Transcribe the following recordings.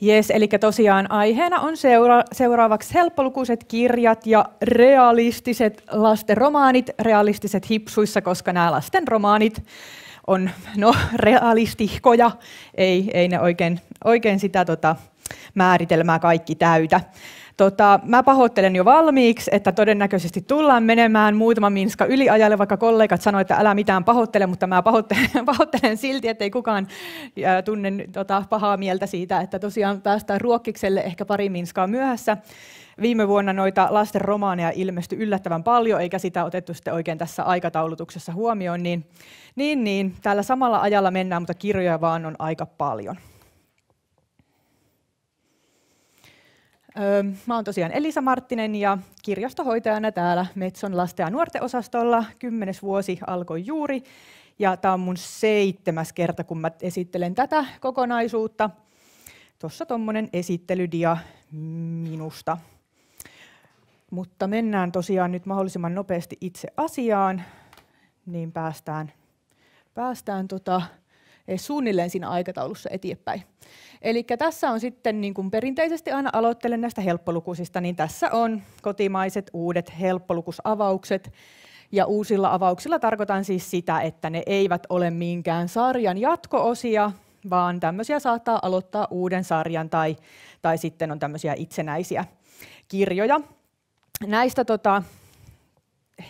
Jes, eli tosiaan aiheena on seura- seuraavaksi helppolukuiset kirjat ja realistiset lasten romaanit, realistiset hipsuissa, koska nämä lasten romaanit on no, realistihkoja, ei, ei ne oikein, oikein sitä tota, määritelmää kaikki täytä. Tota, mä pahoittelen jo valmiiksi, että todennäköisesti tullaan menemään muutama minska yliajalle, vaikka kollegat sanoivat, että älä mitään pahoittele, mutta mä pahoittelen, pahoittelen silti, ettei kukaan tunne tota, pahaa mieltä siitä, että tosiaan päästään ruokkikselle ehkä pari minskaa myöhässä viime vuonna noita lasten romaaneja ilmestyi yllättävän paljon, eikä sitä otettu sitten oikein tässä aikataulutuksessa huomioon, niin, niin, niin tällä samalla ajalla mennään, mutta kirjoja vaan on aika paljon. Mä oon tosiaan Elisa Marttinen ja kirjastohoitajana täällä Metson lasten ja nuorten osastolla. Kymmenes vuosi alkoi juuri ja tämä on mun seitsemäs kerta, kun mä esittelen tätä kokonaisuutta. Tuossa tuommoinen esittelydia minusta. Mutta mennään tosiaan nyt mahdollisimman nopeasti itse asiaan, niin päästään, päästään tota, E, suunnilleen siinä aikataulussa eteenpäin. Eli tässä on sitten, niin kuin perinteisesti aina aloittelen näistä helppolukuisista, niin tässä on kotimaiset uudet helppolukusavaukset. Ja uusilla avauksilla tarkoitan siis sitä, että ne eivät ole minkään sarjan jatkoosia, vaan tämmöisiä saattaa aloittaa uuden sarjan tai, tai sitten on tämmöisiä itsenäisiä kirjoja. Näistä tota,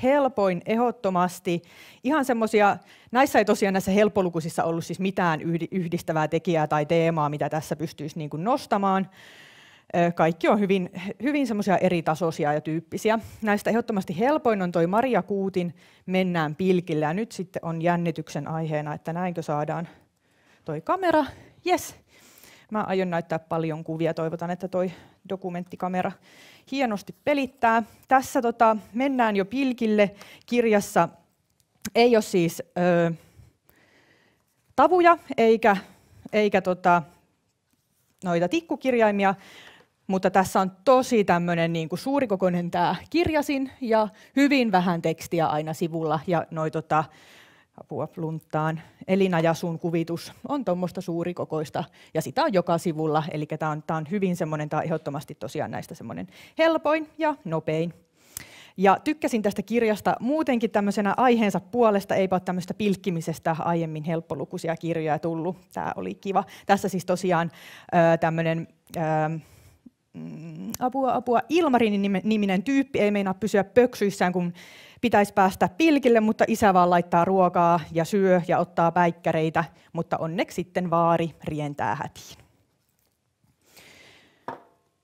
helpoin ehdottomasti. Ihan semmoisia, näissä ei tosiaan näissä helppolukuisissa ollut siis mitään yhdistävää tekijää tai teemaa, mitä tässä pystyisi niin nostamaan. Kaikki on hyvin, hyvin semmoisia eri tasoisia ja tyyppisiä. Näistä ehdottomasti helpoin on toi Maria Kuutin Mennään pilkillä. Ja nyt sitten on jännityksen aiheena, että näinkö saadaan toi kamera. Yes. Mä aion näyttää paljon kuvia. Toivotan, että toi dokumenttikamera hienosti pelittää. Tässä tota, mennään jo pilkille. Kirjassa ei ole siis ö, tavuja eikä, eikä tota, noita tikkukirjaimia, mutta tässä on tosi tämmöinen niin kuin suurikokoinen tämä kirjasin ja hyvin vähän tekstiä aina sivulla ja noi tota, apua pluntaan ja sun kuvitus on tuommoista suurikokoista, ja sitä on joka sivulla, eli tämä on, tää on hyvin semmoinen, tämä on ehdottomasti tosiaan näistä semmoinen helpoin ja nopein. Ja tykkäsin tästä kirjasta muutenkin tämmöisenä aiheensa puolesta, eipä ole tämmöistä pilkkimisestä aiemmin helppolukuisia kirjoja tullut. Tämä oli kiva. Tässä siis tosiaan äh, tämmöinen... Äh, mm, apua, apua, Ilmarin niminen tyyppi ei meinaa pysyä pöksyissään, kun pitäisi päästä pilkille, mutta isä vaan laittaa ruokaa ja syö ja ottaa päikkäreitä, mutta onneksi sitten vaari rientää hätiin.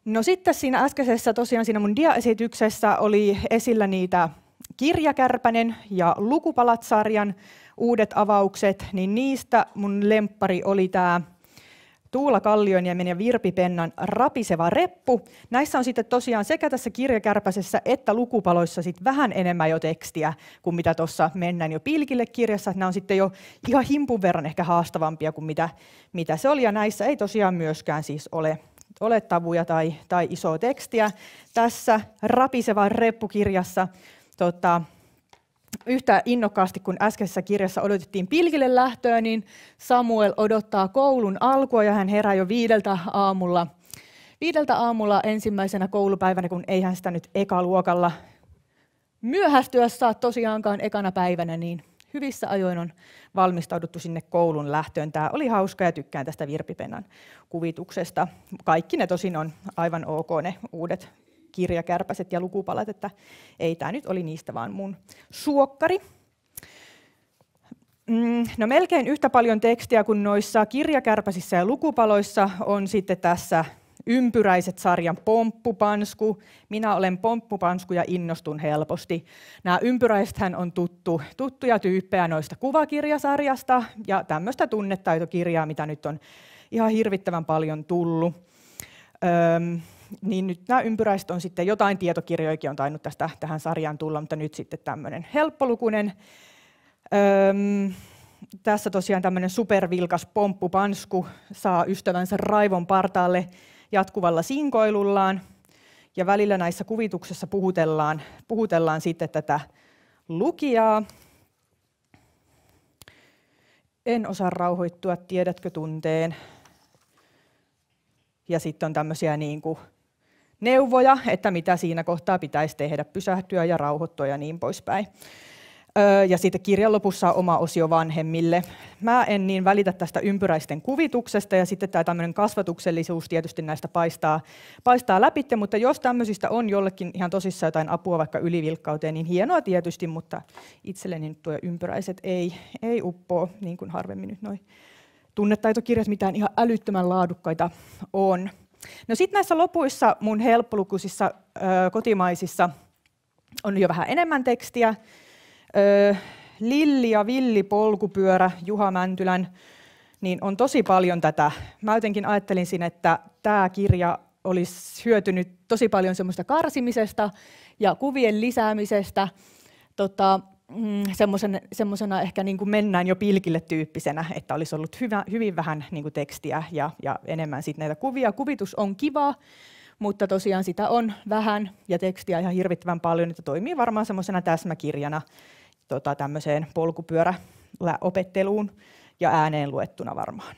No sitten siinä äskeisessä tosiaan siinä mun diaesityksessä oli esillä niitä kirjakärpänen ja lukupalatsarjan uudet avaukset, niin niistä mun lempari oli tämä Tuula Kallioniemen ja Virpi Pennan Rapiseva reppu. Näissä on sitten tosiaan sekä tässä kirjakärpäsessä että lukupaloissa sit vähän enemmän jo tekstiä kuin mitä tuossa mennään jo pilkille kirjassa. Nämä on sitten jo ihan himpun verran ehkä haastavampia kuin mitä, mitä se oli ja näissä ei tosiaan myöskään siis ole ole tavuja tai, tai isoa tekstiä. Tässä rapiseva reppukirjassa tota, yhtä innokkaasti kuin äskeisessä kirjassa odotettiin pilkille lähtöä, niin Samuel odottaa koulun alkua ja hän herää jo viideltä aamulla. Viideltä aamulla ensimmäisenä koulupäivänä, kun ei hän sitä nyt luokalla myöhästyä saa tosiaankaan ekana päivänä, niin hyvissä ajoin on valmistauduttu sinne koulun lähtöön. Tämä oli hauska ja tykkään tästä Virpipenan kuvituksesta. Kaikki ne tosin on aivan ok ne uudet kirjakärpäset ja lukupalat, että ei tämä nyt oli niistä vaan mun suokkari. Mm, no melkein yhtä paljon tekstiä kuin noissa kirjakärpäsissä ja lukupaloissa on sitten tässä ympyräiset sarjan pomppupansku. Minä olen pomppupansku ja innostun helposti. Nämä ympyräiset on tuttu, tuttuja tyyppejä noista kuvakirjasarjasta ja tämmöistä tunnetaitokirjaa, mitä nyt on ihan hirvittävän paljon tullut. Öm, niin nyt nämä ympyräiset on sitten, jotain tietokirjoikin on tainnut tästä tähän sarjaan tulla, mutta nyt sitten tämmöinen helppolukuinen. Öm, tässä tosiaan tämmöinen supervilkas pomppupansku saa ystävänsä raivon partaalle jatkuvalla sinkoilullaan. Ja välillä näissä kuvituksissa puhutellaan, puhutellaan sitten tätä lukijaa. En osaa rauhoittua, tiedätkö tunteen. Ja sitten on tämmöisiä niin kuin neuvoja, että mitä siinä kohtaa pitäisi tehdä, pysähtyä ja rauhoittua ja niin poispäin. Ja siitä kirjan lopussa on oma osio vanhemmille. Mä en niin välitä tästä ympyräisten kuvituksesta ja sitten tämä tämmöinen kasvatuksellisuus tietysti näistä paistaa, paistaa läpi, mutta jos tämmöisistä on jollekin ihan tosissaan jotain apua vaikka ylivilkkauteen, niin hienoa tietysti, mutta itselleni nyt tuo ympyräiset ei, ei uppoa, niin kuin harvemmin nyt noin tunnetaitokirjat mitään ihan älyttömän laadukkaita on. No sitten näissä lopuissa mun helppolukuisissa ö, kotimaisissa on jo vähän enemmän tekstiä. Ö, Lilli ja Villi polkupyörä Juha Mäntylän, niin on tosi paljon tätä. Mä jotenkin siinä, että tämä kirja olisi hyötynyt tosi paljon semmoista karsimisesta ja kuvien lisäämisestä. Tota, mm, semmoisena ehkä niin kuin mennään jo pilkille tyyppisenä, että olisi ollut hyvä, hyvin vähän niin kuin tekstiä ja, ja enemmän sit näitä kuvia. Kuvitus on kivaa, mutta tosiaan sitä on vähän ja tekstiä ihan hirvittävän paljon, että toimii varmaan semmoisena täsmäkirjana tota, tämmöiseen polkupyöräopetteluun ja ääneen luettuna varmaan.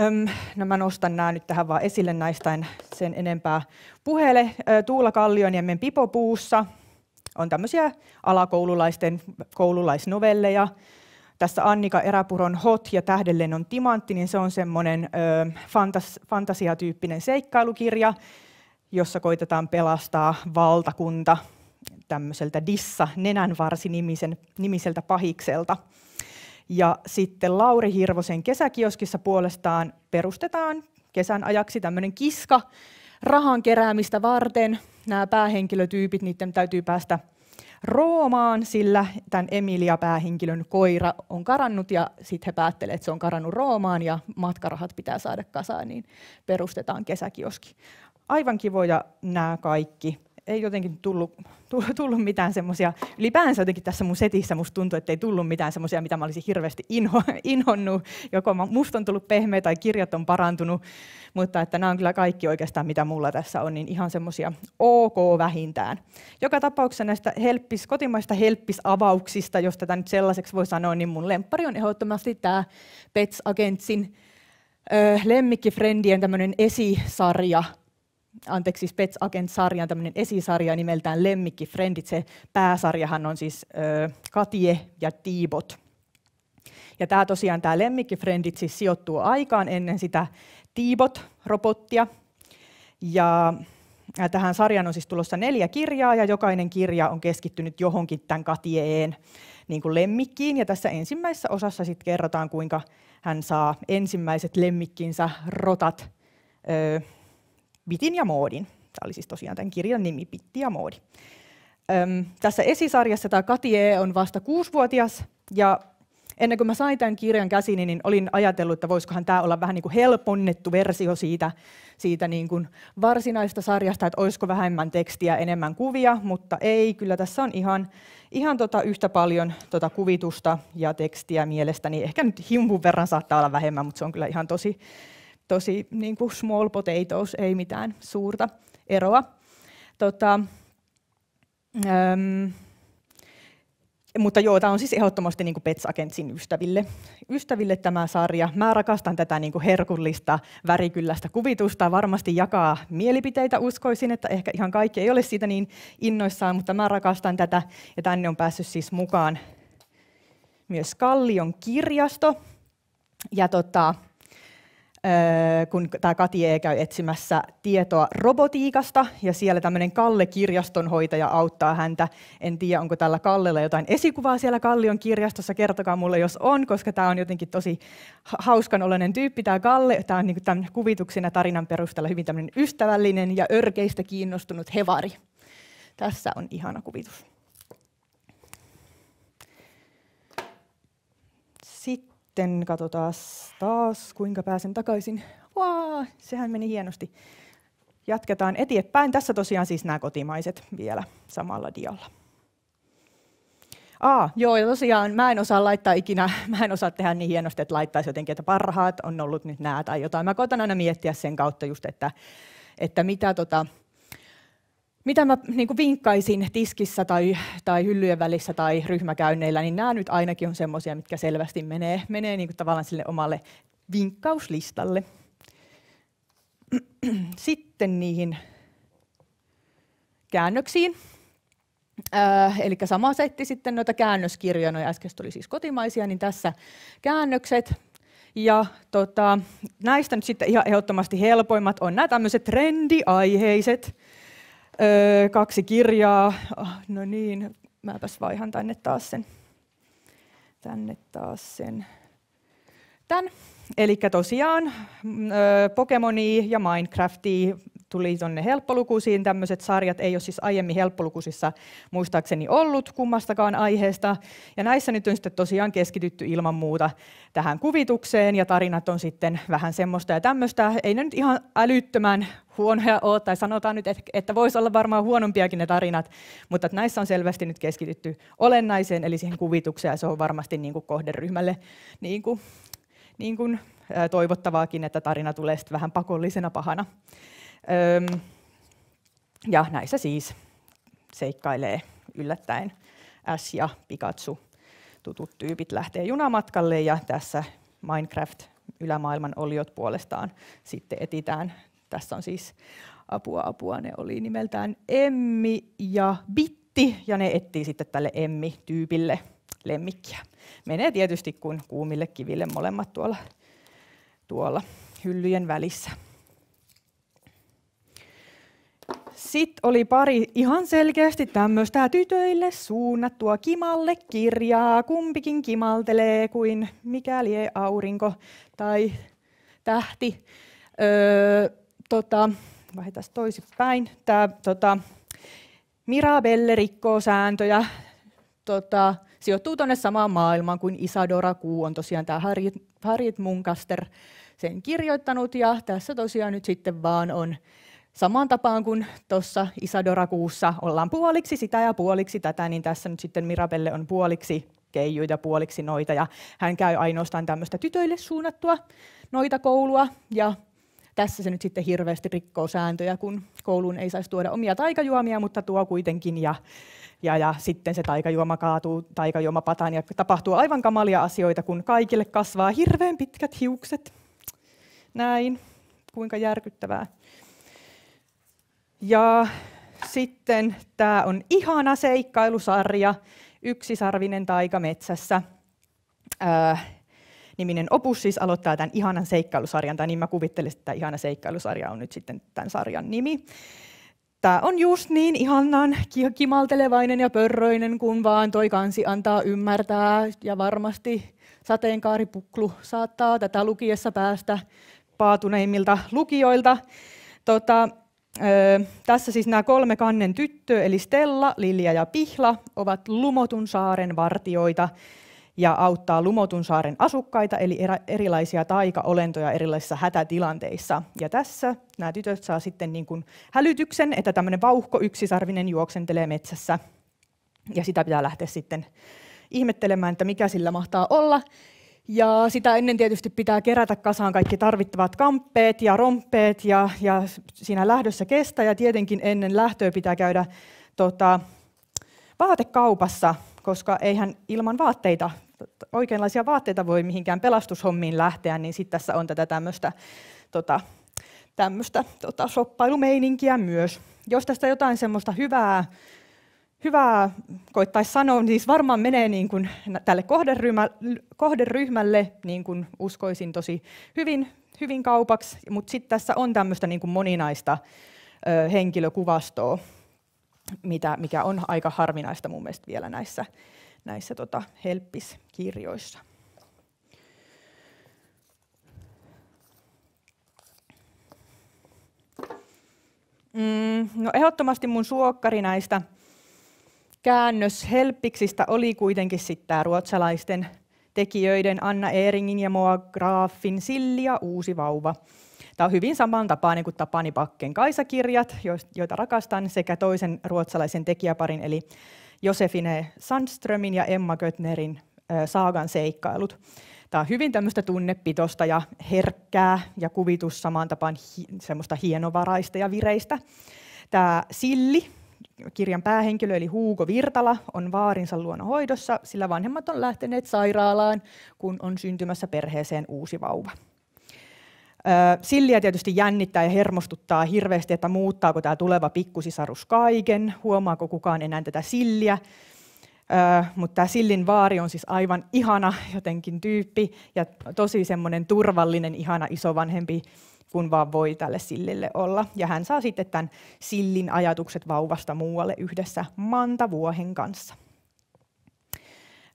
Öm, no mä nostan nämä nyt tähän vaan esille, näistä en sen enempää puheelle. Tuula Kallioniemen Pipopuussa on tämmöisiä alakoululaisten koululaisnovelleja. Tässä Annika Eräpuron Hot ja on timantti, niin se on semmoinen fantas, fantasiatyyppinen seikkailukirja, jossa koitetaan pelastaa valtakunta tämmöiseltä Dissa Nenänvarsi-nimiseltä pahikselta. Ja sitten Lauri Hirvosen kesäkioskissa puolestaan perustetaan kesän ajaksi tämmöinen kiska rahan keräämistä varten. Nämä päähenkilötyypit, niiden täytyy päästä Roomaan, sillä tämän Emilia-päähenkilön koira on karannut ja sitten he päättelevät, että se on karannut Roomaan ja matkarahat pitää saada kasaan, niin perustetaan kesäkioski. Aivan kivoja nämä kaikki ei jotenkin tullut, tullut mitään semmoisia, ylipäänsä jotenkin tässä mun setissä musta tuntuu, että ei tullut mitään semmoisia, mitä mä olisin hirveästi inho, inhonnut, joko musta on tullut pehmeä tai kirjat on parantunut, mutta että nämä on kyllä kaikki oikeastaan, mitä mulla tässä on, niin ihan semmoisia ok vähintään. Joka tapauksessa näistä helppis, kotimaista helppisavauksista, jos tätä nyt sellaiseksi voi sanoa, niin mun lemppari on ehdottomasti tämä Pets Agentsin Lemmikkifrendien tämmöinen esisarja, anteeksi, Spets siis Agent-sarjan tämmöinen esisarja nimeltään Lemmikki Friendit. Se pääsarjahan on siis ö, Katie ja Tiibot. Ja tämä tosiaan tämä Lemmikki Friendit siis sijoittuu aikaan ennen sitä Tiibot-robottia. Ja tähän sarjaan on siis tulossa neljä kirjaa ja jokainen kirja on keskittynyt johonkin tämän katieen. niin kuin lemmikkiin. Ja tässä ensimmäisessä osassa sitten kerrotaan, kuinka hän saa ensimmäiset lemmikkinsä rotat ö, Bitin ja Moodin. Tämä oli siis tosiaan tämän kirjan nimi, Bitti ja Moodi. Öm, tässä esisarjassa tämä Katie on vasta kuusivuotias ja ennen kuin mä sain tämän kirjan käsini, niin olin ajatellut, että voisikohan tämä olla vähän niin kuin helponnettu versio siitä, siitä niin kuin varsinaista sarjasta, että olisiko vähemmän tekstiä, enemmän kuvia, mutta ei, kyllä tässä on ihan, ihan tota yhtä paljon tota kuvitusta ja tekstiä mielestäni. Ehkä nyt himpun verran saattaa olla vähemmän, mutta se on kyllä ihan tosi, tosi niin kuin small potatoes, ei mitään suurta eroa. Tota, äm, mutta joo, tämä on siis ehdottomasti niin Pets Agentsin ystäville. ystäville tämä sarja. Mä rakastan tätä niin herkullista, värikyllästä kuvitusta. Varmasti jakaa mielipiteitä, uskoisin, että ehkä ihan kaikki ei ole siitä niin innoissaan, mutta mä rakastan tätä. Ja tänne on päässyt siis mukaan myös Kallion kirjasto. Ja tota, Öö, kun tämä Katie käy etsimässä tietoa robotiikasta, ja siellä tämmöinen Kalle kirjastonhoitaja auttaa häntä. En tiedä, onko tällä Kallella jotain esikuvaa siellä Kallion kirjastossa, kertokaa mulle, jos on, koska tämä on jotenkin tosi hauskan oloinen tyyppi, tämä Kalle. Tämä on niin tämän kuvituksen ja tarinan perusteella hyvin tämmöinen ystävällinen ja örkeistä kiinnostunut hevari. Tässä on ihana kuvitus. sitten katsotaan taas, kuinka pääsen takaisin. Vaa, sehän meni hienosti. Jatketaan eteenpäin. Tässä tosiaan siis nämä kotimaiset vielä samalla dialla. Aa, joo, ja tosiaan mä en osaa laittaa ikinä, mä en osaa tehdä niin hienosti, että laittaisi jotenkin, että parhaat on ollut nyt nämä tai jotain. Mä koitan aina miettiä sen kautta just, että, että mitä tota, mitä mä niin kuin vinkkaisin tiskissä tai, tai hyllyjen välissä tai ryhmäkäynneillä, niin nämä nyt ainakin on semmoisia, mitkä selvästi menee, menee niin kuin tavallaan sille omalle vinkkauslistalle. Sitten niihin käännöksiin. Äh, eli sama setti sitten noita käännöskirjoja, noin äsken oli siis kotimaisia, niin tässä käännökset. Ja tota, näistä nyt sitten ihan ehdottomasti helpoimmat on nämä tämmöiset trendiaiheiset kaksi kirjaa. Oh, no niin, mäpäs vaihan tänne taas sen. Tänne taas sen. Tän. Eli tosiaan öö, Pokemoni ja Minecrafti tuli tuonne helppolukuisiin tämmöiset sarjat, ei ole siis aiemmin helppolukuisissa muistaakseni ollut kummastakaan aiheesta. Ja näissä nyt on sitten tosiaan keskitytty ilman muuta tähän kuvitukseen ja tarinat on sitten vähän semmoista ja tämmöistä. Ei ne nyt ihan älyttömän huonoja ole, tai sanotaan nyt, että voisi olla varmaan huonompiakin ne tarinat, mutta näissä on selvästi nyt keskitytty olennaiseen, eli siihen kuvitukseen, ja se on varmasti niin kuin kohderyhmälle niin kuin, niin kuin toivottavaakin, että tarina tulee sitten vähän pakollisena pahana. Öm, ja näissä siis seikkailee yllättäen S ja Pikachu tutut tyypit lähtee junamatkalle ja tässä Minecraft ylämaailman oliot puolestaan sitten etitään. Tässä on siis apua apua, ne oli nimeltään Emmi ja Bitti ja ne etsii sitten tälle Emmi-tyypille lemmikkiä. Menee tietysti kuin kuumille kiville molemmat tuolla, tuolla hyllyjen välissä. sitten oli pari ihan selkeästi tämmöistä tytöille suunnattua kimalle kirjaa. Kumpikin kimaltelee kuin mikäli ei aurinko tai tähti. Öö, tota, vaihdetaan toisinpäin. Tämä tota, Mirabelle rikkoo sääntöjä, tota, sijoittuu tuonne samaan maailmaan kuin Isadora Kuu on tosiaan tämä Harriet, Harriet Munkaster sen kirjoittanut ja tässä tosiaan nyt sitten vaan on samaan tapaan kuin tuossa Isadorakuussa ollaan puoliksi sitä ja puoliksi tätä, niin tässä nyt sitten Mirabelle on puoliksi keijuja, puoliksi noita, ja hän käy ainoastaan tämmöistä tytöille suunnattua noita koulua, ja tässä se nyt sitten hirveästi rikkoo sääntöjä, kun kouluun ei saisi tuoda omia taikajuomia, mutta tuo kuitenkin, ja, ja, ja sitten se taikajuoma kaatuu taikajuomapataan, ja tapahtuu aivan kamalia asioita, kun kaikille kasvaa hirveän pitkät hiukset. Näin, kuinka järkyttävää. Ja sitten tämä on ihana seikkailusarja, Yksisarvinen taika metsässä. Äh, niminen opus siis aloittaa tämän ihanan seikkailusarjan, tai niin mä kuvittelin, että tämä ihana seikkailusarja on nyt sitten tämän sarjan nimi. Tämä on just niin ihanan kimaltelevainen ja pörröinen, kun vaan toi kansi antaa ymmärtää, ja varmasti sateenkaaripuklu saattaa tätä lukiessa päästä paatuneimmilta lukijoilta. Tota, tässä siis nämä kolme kannen tyttöä, eli Stella, Lilja ja Pihla, ovat Lumotun saaren vartioita ja auttaa Lumotun saaren asukkaita, eli erilaisia taikaolentoja erilaisissa hätätilanteissa. Ja tässä nämä tytöt saa sitten niin kuin hälytyksen, että tämmöinen vauhko yksisarvinen juoksentelee metsässä, ja sitä pitää lähteä sitten ihmettelemään, että mikä sillä mahtaa olla. Ja sitä ennen tietysti pitää kerätä kasaan kaikki tarvittavat kamppeet ja rompeet ja, ja siinä lähdössä kestä. Ja tietenkin ennen lähtöä pitää käydä tota, vaatekaupassa, koska eihän ilman vaatteita, oikeanlaisia vaatteita voi mihinkään pelastushommiin lähteä, niin sitten tässä on tätä tämmöistä tota, tämmöistä tota, soppailumeininkiä myös. Jos tästä jotain semmoista hyvää hyvää koittaisi sanoa, niin siis varmaan menee niin kuin tälle kohderyhmälle, niin kuin uskoisin tosi hyvin, hyvin kaupaksi, mutta sitten tässä on tämmöistä niin kuin moninaista henkilökuvastoa, mitä, mikä on aika harvinaista mun mielestä vielä näissä, näissä tota, helppiskirjoissa. Mm, no ehdottomasti mun suokkari näistä – Käännös Helppiksistä oli kuitenkin sitten ruotsalaisten tekijöiden Anna Eeringin ja Moa Graafin Silli ja Uusi vauva. Tämä on hyvin tapaan kuin Tapani Pakken Kaisakirjat, kirjat joita rakastan, sekä toisen ruotsalaisen tekijäparin eli Josefine Sandströmin ja Emma Götnerin saagan seikkailut. Tämä on hyvin tämmöistä tunnepitosta ja herkkää ja kuvitus samaan tapaan hi- semmoista hienovaraista ja vireistä. Tämä Silli kirjan päähenkilö eli Hugo Virtala on vaarinsa luona hoidossa, sillä vanhemmat on lähteneet sairaalaan, kun on syntymässä perheeseen uusi vauva. Silliä tietysti jännittää ja hermostuttaa hirveästi, että muuttaako tämä tuleva pikkusisarus kaiken, huomaako kukaan enää tätä Silliä. mutta tämä Sillin vaari on siis aivan ihana jotenkin tyyppi ja tosi semmoinen turvallinen, ihana isovanhempi, kuin vaan voi tälle sillille olla. Ja hän saa sitten tämän sillin ajatukset vauvasta muualle yhdessä mantavuohen kanssa.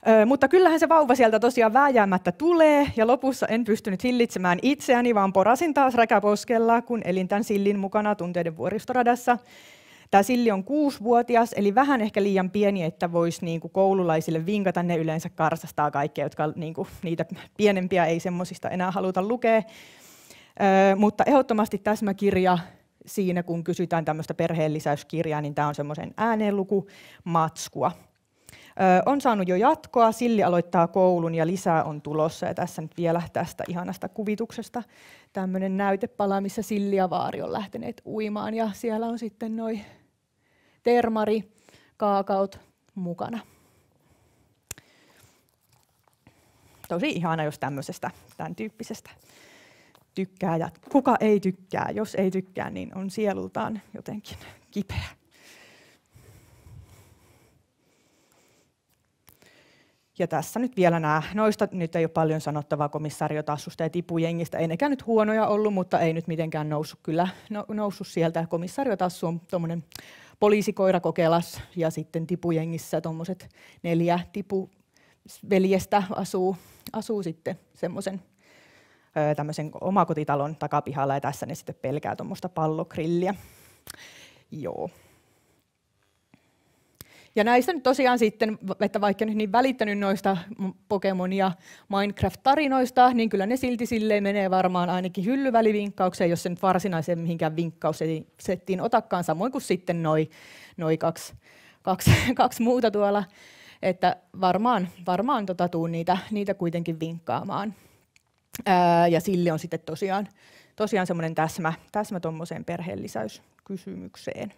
Ö, mutta kyllähän se vauva sieltä tosiaan vääjäämättä tulee, ja lopussa en pystynyt hillitsemään itseäni, vaan porasin taas räkäposkella, kun elin tämän sillin mukana tunteiden vuoristoradassa. Tämä silli on kuusivuotias, eli vähän ehkä liian pieni, että voisi niinku koululaisille vinkata. Ne yleensä karsastaa kaikkea, jotka niinku, niitä pienempiä ei semmoisista enää haluta lukea mutta ehdottomasti täsmäkirja siinä, kun kysytään tämmöistä perheenlisäyskirjaa, niin tämä on semmoisen äänenluku matskua. on saanut jo jatkoa, Silli aloittaa koulun ja lisää on tulossa. Ja tässä nyt vielä tästä ihanasta kuvituksesta tämmöinen näytepala, missä Silli ja Vaari on lähteneet uimaan. Ja siellä on sitten noin termari, kaakaut mukana. Tosi ihana, jos tämmöisestä, tämän tyyppisestä tykkää ja kuka ei tykkää. Jos ei tykkää, niin on sielultaan jotenkin kipeä. Ja tässä nyt vielä nämä, noista nyt ei ole paljon sanottavaa komissario ja tipujengistä. Ei nekään nyt huonoja ollut, mutta ei nyt mitenkään noussut kyllä no, noussut sieltä. Komissario on tuommoinen kokeilas ja sitten tipujengissä tuommoiset neljä tipuveljestä asuu, asuu sitten semmoisen tämmöisen omakotitalon takapihalla ja tässä ne sitten pelkää tuommoista pallokrilliä. Joo. Ja näistä nyt tosiaan sitten, että vaikka nyt niin välittänyt noista Pokemon ja Minecraft-tarinoista, niin kyllä ne silti silleen menee varmaan ainakin hyllyvälivinkkaukseen, jos se nyt varsinaiseen mihinkään vinkkaussettiin otakaan, samoin kuin sitten noin noi kaksi, kaksi, kaksi muuta tuolla, että varmaan, varmaan tota, tuun niitä, niitä kuitenkin vinkkaamaan ja sille on sitten tosiaan, tosiaan semmoinen täsmä, täsmä tuommoiseen perheenlisäyskysymykseen.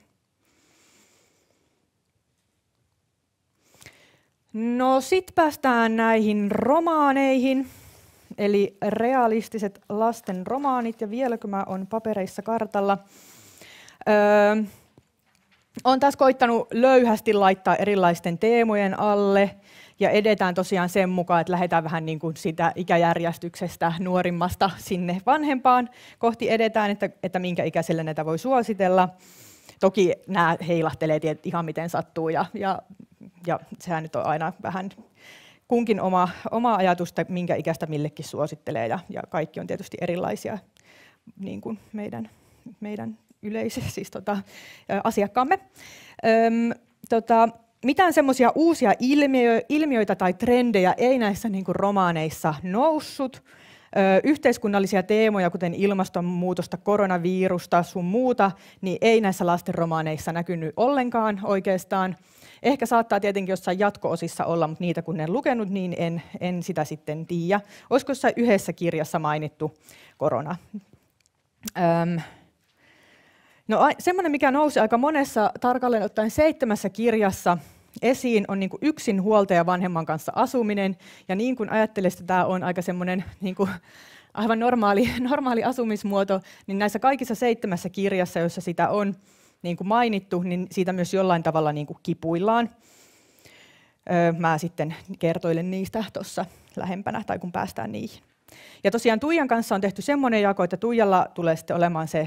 No sitten päästään näihin romaaneihin, eli realistiset lasten romaanit, ja vieläkö mä on papereissa kartalla. Öö, on taas koittanut löyhästi laittaa erilaisten teemojen alle ja edetään tosiaan sen mukaan, että lähdetään vähän niin kuin sitä ikäjärjestyksestä nuorimmasta sinne vanhempaan kohti edetään, että, että minkä ikäisellä näitä voi suositella. Toki nämä heilahtelee ihan miten sattuu ja, ja, ja sehän nyt on aina vähän kunkin oma, oma ajatusta, minkä ikäistä millekin suosittelee ja, ja kaikki on tietysti erilaisia niin kuin meidän, meidän yleisö, siis tota, asiakkaamme. Öm, tota, mitään semmoisia uusia ilmiö, ilmiöitä tai trendejä ei näissä niin kuin romaaneissa noussut. Ö, yhteiskunnallisia teemoja, kuten ilmastonmuutosta, koronavirusta, sun muuta, niin ei näissä lastenromaaneissa näkynyt ollenkaan oikeastaan. Ehkä saattaa tietenkin jossain jatko-osissa olla, mutta niitä kun en lukenut, niin en, en sitä sitten tiedä. Olisiko jossain yhdessä kirjassa mainittu korona? Öm, No semmoinen, mikä nousi aika monessa tarkalleen ottaen seitsemässä kirjassa esiin, on niin kuin yksin huoltaja vanhemman kanssa asuminen. Ja niin kuin ajattelisi, tämä on aika semmoinen niin kuin aivan normaali, normaali asumismuoto, niin näissä kaikissa seitsemässä kirjassa, joissa sitä on niin kuin mainittu, niin siitä myös jollain tavalla niin kuin kipuillaan. Öö, mä sitten kertoilen niistä tuossa lähempänä tai kun päästään niihin. Ja tosiaan Tuijan kanssa on tehty semmoinen jako, että Tuijalla tulee sitten olemaan se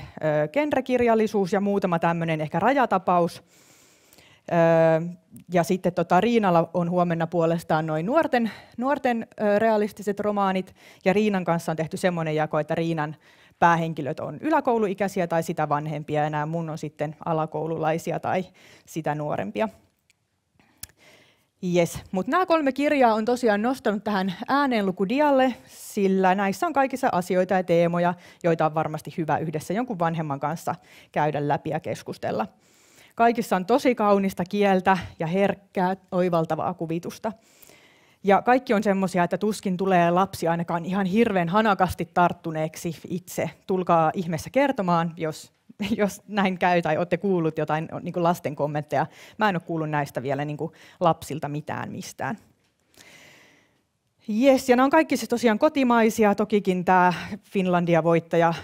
ö, genrekirjallisuus ja muutama tämmöinen ehkä rajatapaus. ja sitten tota, Riinalla on huomenna puolestaan noin nuorten, nuorten realistiset romaanit, ja Riinan kanssa on tehty semmoinen jako, että Riinan päähenkilöt on yläkouluikäisiä tai sitä vanhempia, ja nämä mun on sitten alakoululaisia tai sitä nuorempia. Yes. Mutta nämä kolme kirjaa on tosiaan nostanut tähän ääneenlukudialle, sillä näissä on kaikissa asioita ja teemoja, joita on varmasti hyvä yhdessä jonkun vanhemman kanssa käydä läpi ja keskustella. Kaikissa on tosi kaunista kieltä ja herkkää, oivaltavaa kuvitusta. Ja kaikki on semmoisia, että tuskin tulee lapsi ainakaan ihan hirveän hanakasti tarttuneeksi itse. Tulkaa ihmeessä kertomaan, jos jos näin käy tai olette kuullut jotain niin kuin lasten kommentteja. Mä en ole kuullut näistä vielä niin kuin lapsilta mitään mistään. Jes, ja nämä on kaikki siis tosiaan kotimaisia. Tokikin tämä Finlandia-voittaja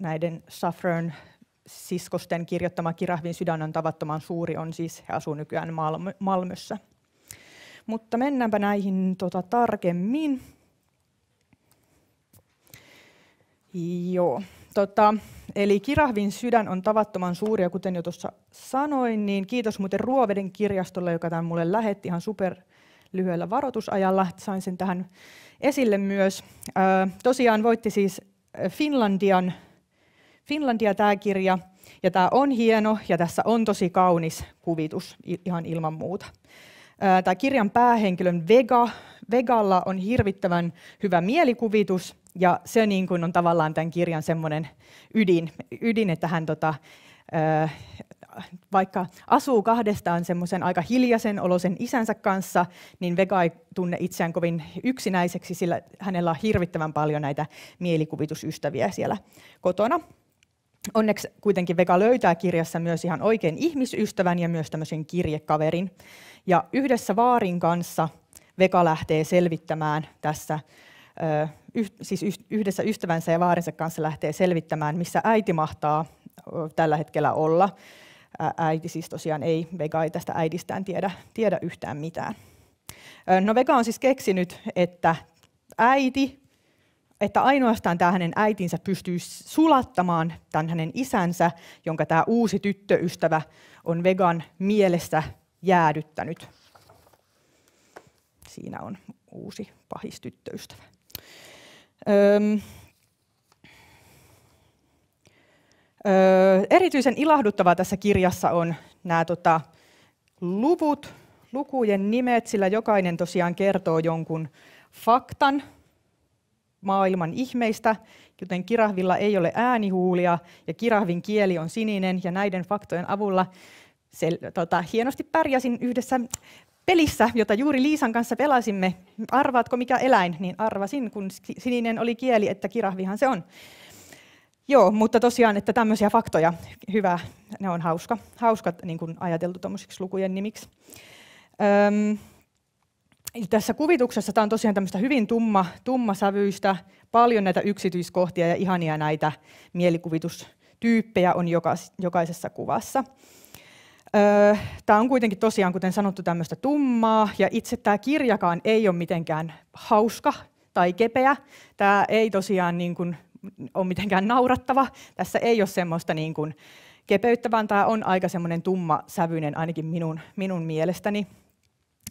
näiden Saffron siskosten kirjoittama Kirahvin sydän on tavattoman suuri, on siis, he asuu nykyään Malm- Malmössä. Mutta mennäänpä näihin tota, tarkemmin. Joo. Tota, eli Kirahvin sydän on tavattoman suuri, ja kuten jo tuossa sanoin, niin kiitos muuten Ruoveden kirjastolle, joka tämän mulle lähetti ihan super lyhyellä varoitusajalla. Sain sen tähän esille myös. Ö, tosiaan voitti siis Finlandian, Finlandia tämä kirja, ja tämä on hieno, ja tässä on tosi kaunis kuvitus ihan ilman muuta. Tämä kirjan päähenkilön Vega, Vegalla on hirvittävän hyvä mielikuvitus, ja se niin kuin on tavallaan tämän kirjan semmoinen ydin, ydin että hän tota, vaikka asuu kahdestaan semmoisen aika hiljaisen olosen isänsä kanssa, niin Vega ei tunne itseään kovin yksinäiseksi, sillä hänellä on hirvittävän paljon näitä mielikuvitusystäviä siellä kotona. Onneksi kuitenkin Vega löytää kirjassa myös ihan oikein ihmisystävän ja myös tämmöisen kirjekaverin. Ja yhdessä Vaarin kanssa Vega lähtee selvittämään tässä yh, siis yhdessä ystävänsä ja vaarinsa kanssa lähtee selvittämään, missä äiti mahtaa tällä hetkellä olla. Äiti siis tosiaan ei, Vega ei tästä äidistään tiedä, tiedä yhtään mitään. No Vega on siis keksinyt, että äiti, että ainoastaan tämä hänen äitinsä pystyy sulattamaan tämän hänen isänsä, jonka tämä uusi tyttöystävä on Vegan mielessä jäädyttänyt. Siinä on uusi pahis tyttöystävä. Öm, öö, erityisen ilahduttavaa tässä kirjassa on nämä tota, luvut, lukujen nimet, sillä jokainen tosiaan kertoo jonkun faktan maailman ihmeistä, joten kirahvilla ei ole äänihuulia ja kirahvin kieli on sininen ja näiden faktojen avulla se, tota, hienosti pärjäsin yhdessä pelissä, jota juuri Liisan kanssa pelasimme, arvaatko mikä eläin, niin arvasin, kun sininen oli kieli, että kirahvihan se on. Joo, mutta tosiaan, että tämmöisiä faktoja, hyvä, ne on hauska, hauska niin kuin ajateltu tuommoisiksi lukujen nimiksi. Öm, tässä kuvituksessa tämä on tosiaan tämmöistä hyvin tumma, tummasävyistä, paljon näitä yksityiskohtia ja ihania näitä mielikuvitustyyppejä on joka, jokaisessa kuvassa. Tämä on kuitenkin tosiaan, kuten sanottu, tämmöistä tummaa, ja itse tämä kirjakaan ei ole mitenkään hauska tai kepeä. Tämä ei tosiaan niin kuin ole mitenkään naurattava. Tässä ei ole semmoista niin kuin kepeyttä, vaan tämä on aika semmoinen tumma sävyinen ainakin minun, minun mielestäni.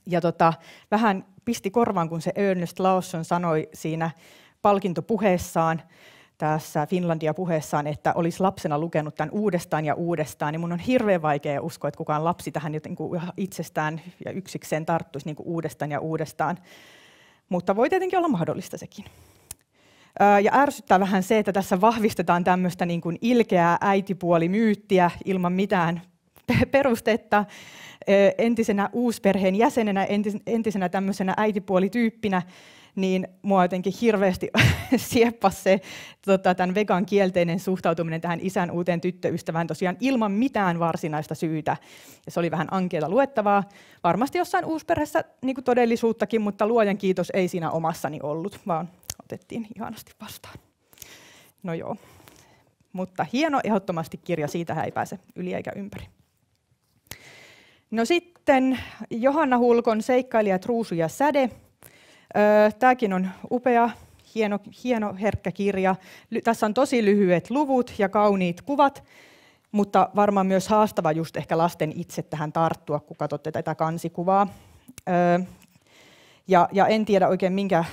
Ja tota, vähän pisti korvaan, kun se Ernest Lawson sanoi siinä palkintopuheessaan, tässä Finlandia-puheessaan, että olisi lapsena lukenut tämän uudestaan ja uudestaan, niin mun on hirveän vaikea uskoa, että kukaan lapsi tähän jotenkin itsestään ja yksikseen tarttuisi niin kuin uudestaan ja uudestaan. Mutta voi tietenkin olla mahdollista sekin. Ja ärsyttää vähän se, että tässä vahvistetaan tämmöistä niin kuin ilkeää äitipuolimyyttiä ilman mitään perustetta entisenä uusperheen jäsenenä, entisenä tämmöisenä äitipuolityyppinä, niin mua jotenkin hirveästi sieppasi se tota, tämän vegan kielteinen suhtautuminen tähän isän uuteen tyttöystävään tosiaan ilman mitään varsinaista syytä. Ja se oli vähän ankeita luettavaa. Varmasti jossain uusperheessä niin todellisuuttakin, mutta luojan kiitos ei siinä omassani ollut, vaan otettiin ihanasti vastaan. No joo. Mutta hieno ehdottomasti kirja, siitä ei pääse yli eikä ympäri. No sitten Johanna Hulkon seikkailijat Ruusu ja säde Tämäkin on upea, hieno, hieno herkkä kirja. Tässä on tosi lyhyet luvut ja kauniit kuvat, mutta varmaan myös haastava just ehkä lasten itse tähän tarttua, kun katsotte tätä kansikuvaa. Ja, ja en tiedä oikein minkä,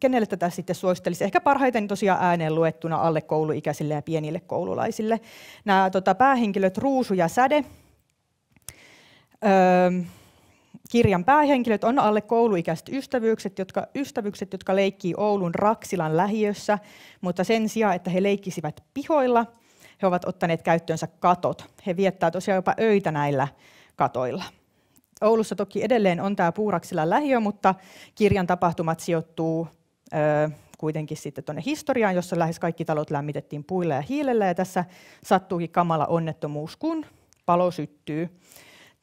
kenelle tätä sitten suosittelisi. Ehkä parhaiten tosiaan ääneen luettuna alle kouluikäisille ja pienille koululaisille. Nämä tota, päähenkilöt Ruusu ja Säde. Öö, Kirjan päähenkilöt on alle kouluikäiset ystävyykset, jotka, ystävykset, jotka leikkii Oulun Raksilan lähiössä, mutta sen sijaan, että he leikkisivät pihoilla, he ovat ottaneet käyttöönsä katot. He viettää tosiaan jopa öitä näillä katoilla. Oulussa toki edelleen on tämä Puuraksilan lähiö, mutta kirjan tapahtumat sijoittuu ö, kuitenkin sitten tuonne historiaan, jossa lähes kaikki talot lämmitettiin puilla ja hiilellä, ja tässä sattuukin kamala onnettomuus, kun palo syttyy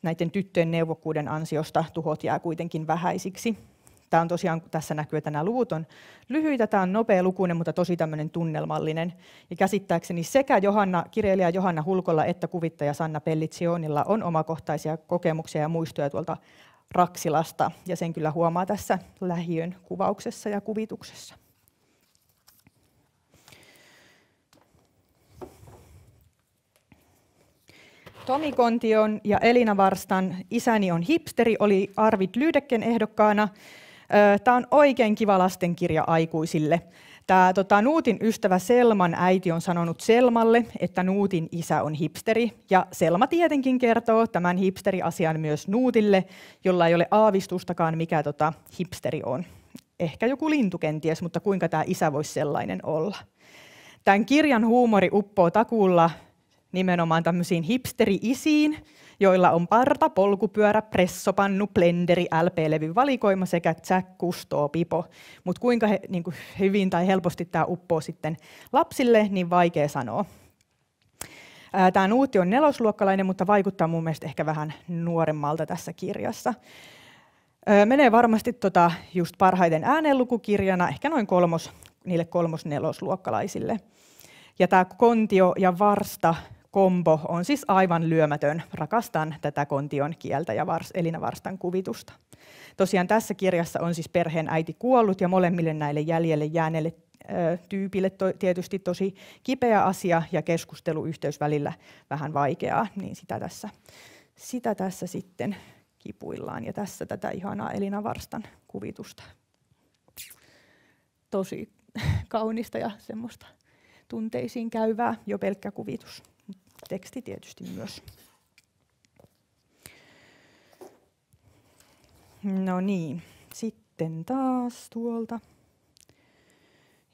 näiden tyttöjen neuvokkuuden ansiosta tuhot jää kuitenkin vähäisiksi. Tämä on tosiaan, tässä näkyy, että nämä luvut on lyhyitä, tämä on nopea lukuinen, mutta tosi tämmöinen tunnelmallinen. Ja käsittääkseni sekä Johanna, kirjailija Johanna Hulkolla että kuvittaja Sanna Pellitsionilla on omakohtaisia kokemuksia ja muistoja tuolta Raksilasta, ja sen kyllä huomaa tässä lähiön kuvauksessa ja kuvituksessa. Tomi Kontion ja Elina Varstan Isäni on hipsteri oli Arvid Lyydekken ehdokkaana. Tämä on oikein kiva lastenkirja aikuisille. Tämä tota, Nuutin ystävä Selman äiti on sanonut Selmalle, että Nuutin isä on hipsteri. Ja Selma tietenkin kertoo tämän hipsteri-asian myös Nuutille, jolla ei ole aavistustakaan, mikä tota, hipsteri on. Ehkä joku lintu kenties, mutta kuinka tämä isä voisi sellainen olla. Tämän kirjan huumori uppoo takuulla nimenomaan tämmöisiin hipsteri-isiin, joilla on parta, polkupyörä, pressopannu, blenderi, LP-levyn valikoima sekä Jack Cousteau pipo. Mutta kuinka he, niin kuin hyvin tai helposti tämä uppoo sitten lapsille, niin vaikea sanoa. Tämä Nuutti on nelosluokkalainen, mutta vaikuttaa mun mielestä ehkä vähän nuoremmalta tässä kirjassa. Menee varmasti tota just parhaiten äänenlukukirjana, ehkä noin kolmos, niille kolmos-nelosluokkalaisille. Ja tämä Kontio ja Varsta kombo on siis aivan lyömätön. Rakastan tätä kontion kieltä ja vars, Elina Varstan kuvitusta. Tosiaan tässä kirjassa on siis perheen äiti kuollut ja molemmille näille jäljelle jääneille tyypille to, tietysti tosi kipeä asia ja keskusteluyhteys välillä vähän vaikeaa, niin sitä tässä, sitä tässä sitten kipuillaan. Ja tässä tätä ihanaa Elina Varstan kuvitusta. Tosi kaunista ja semmoista tunteisiin käyvää jo pelkkä kuvitus teksti tietysti myös. No niin, sitten taas tuolta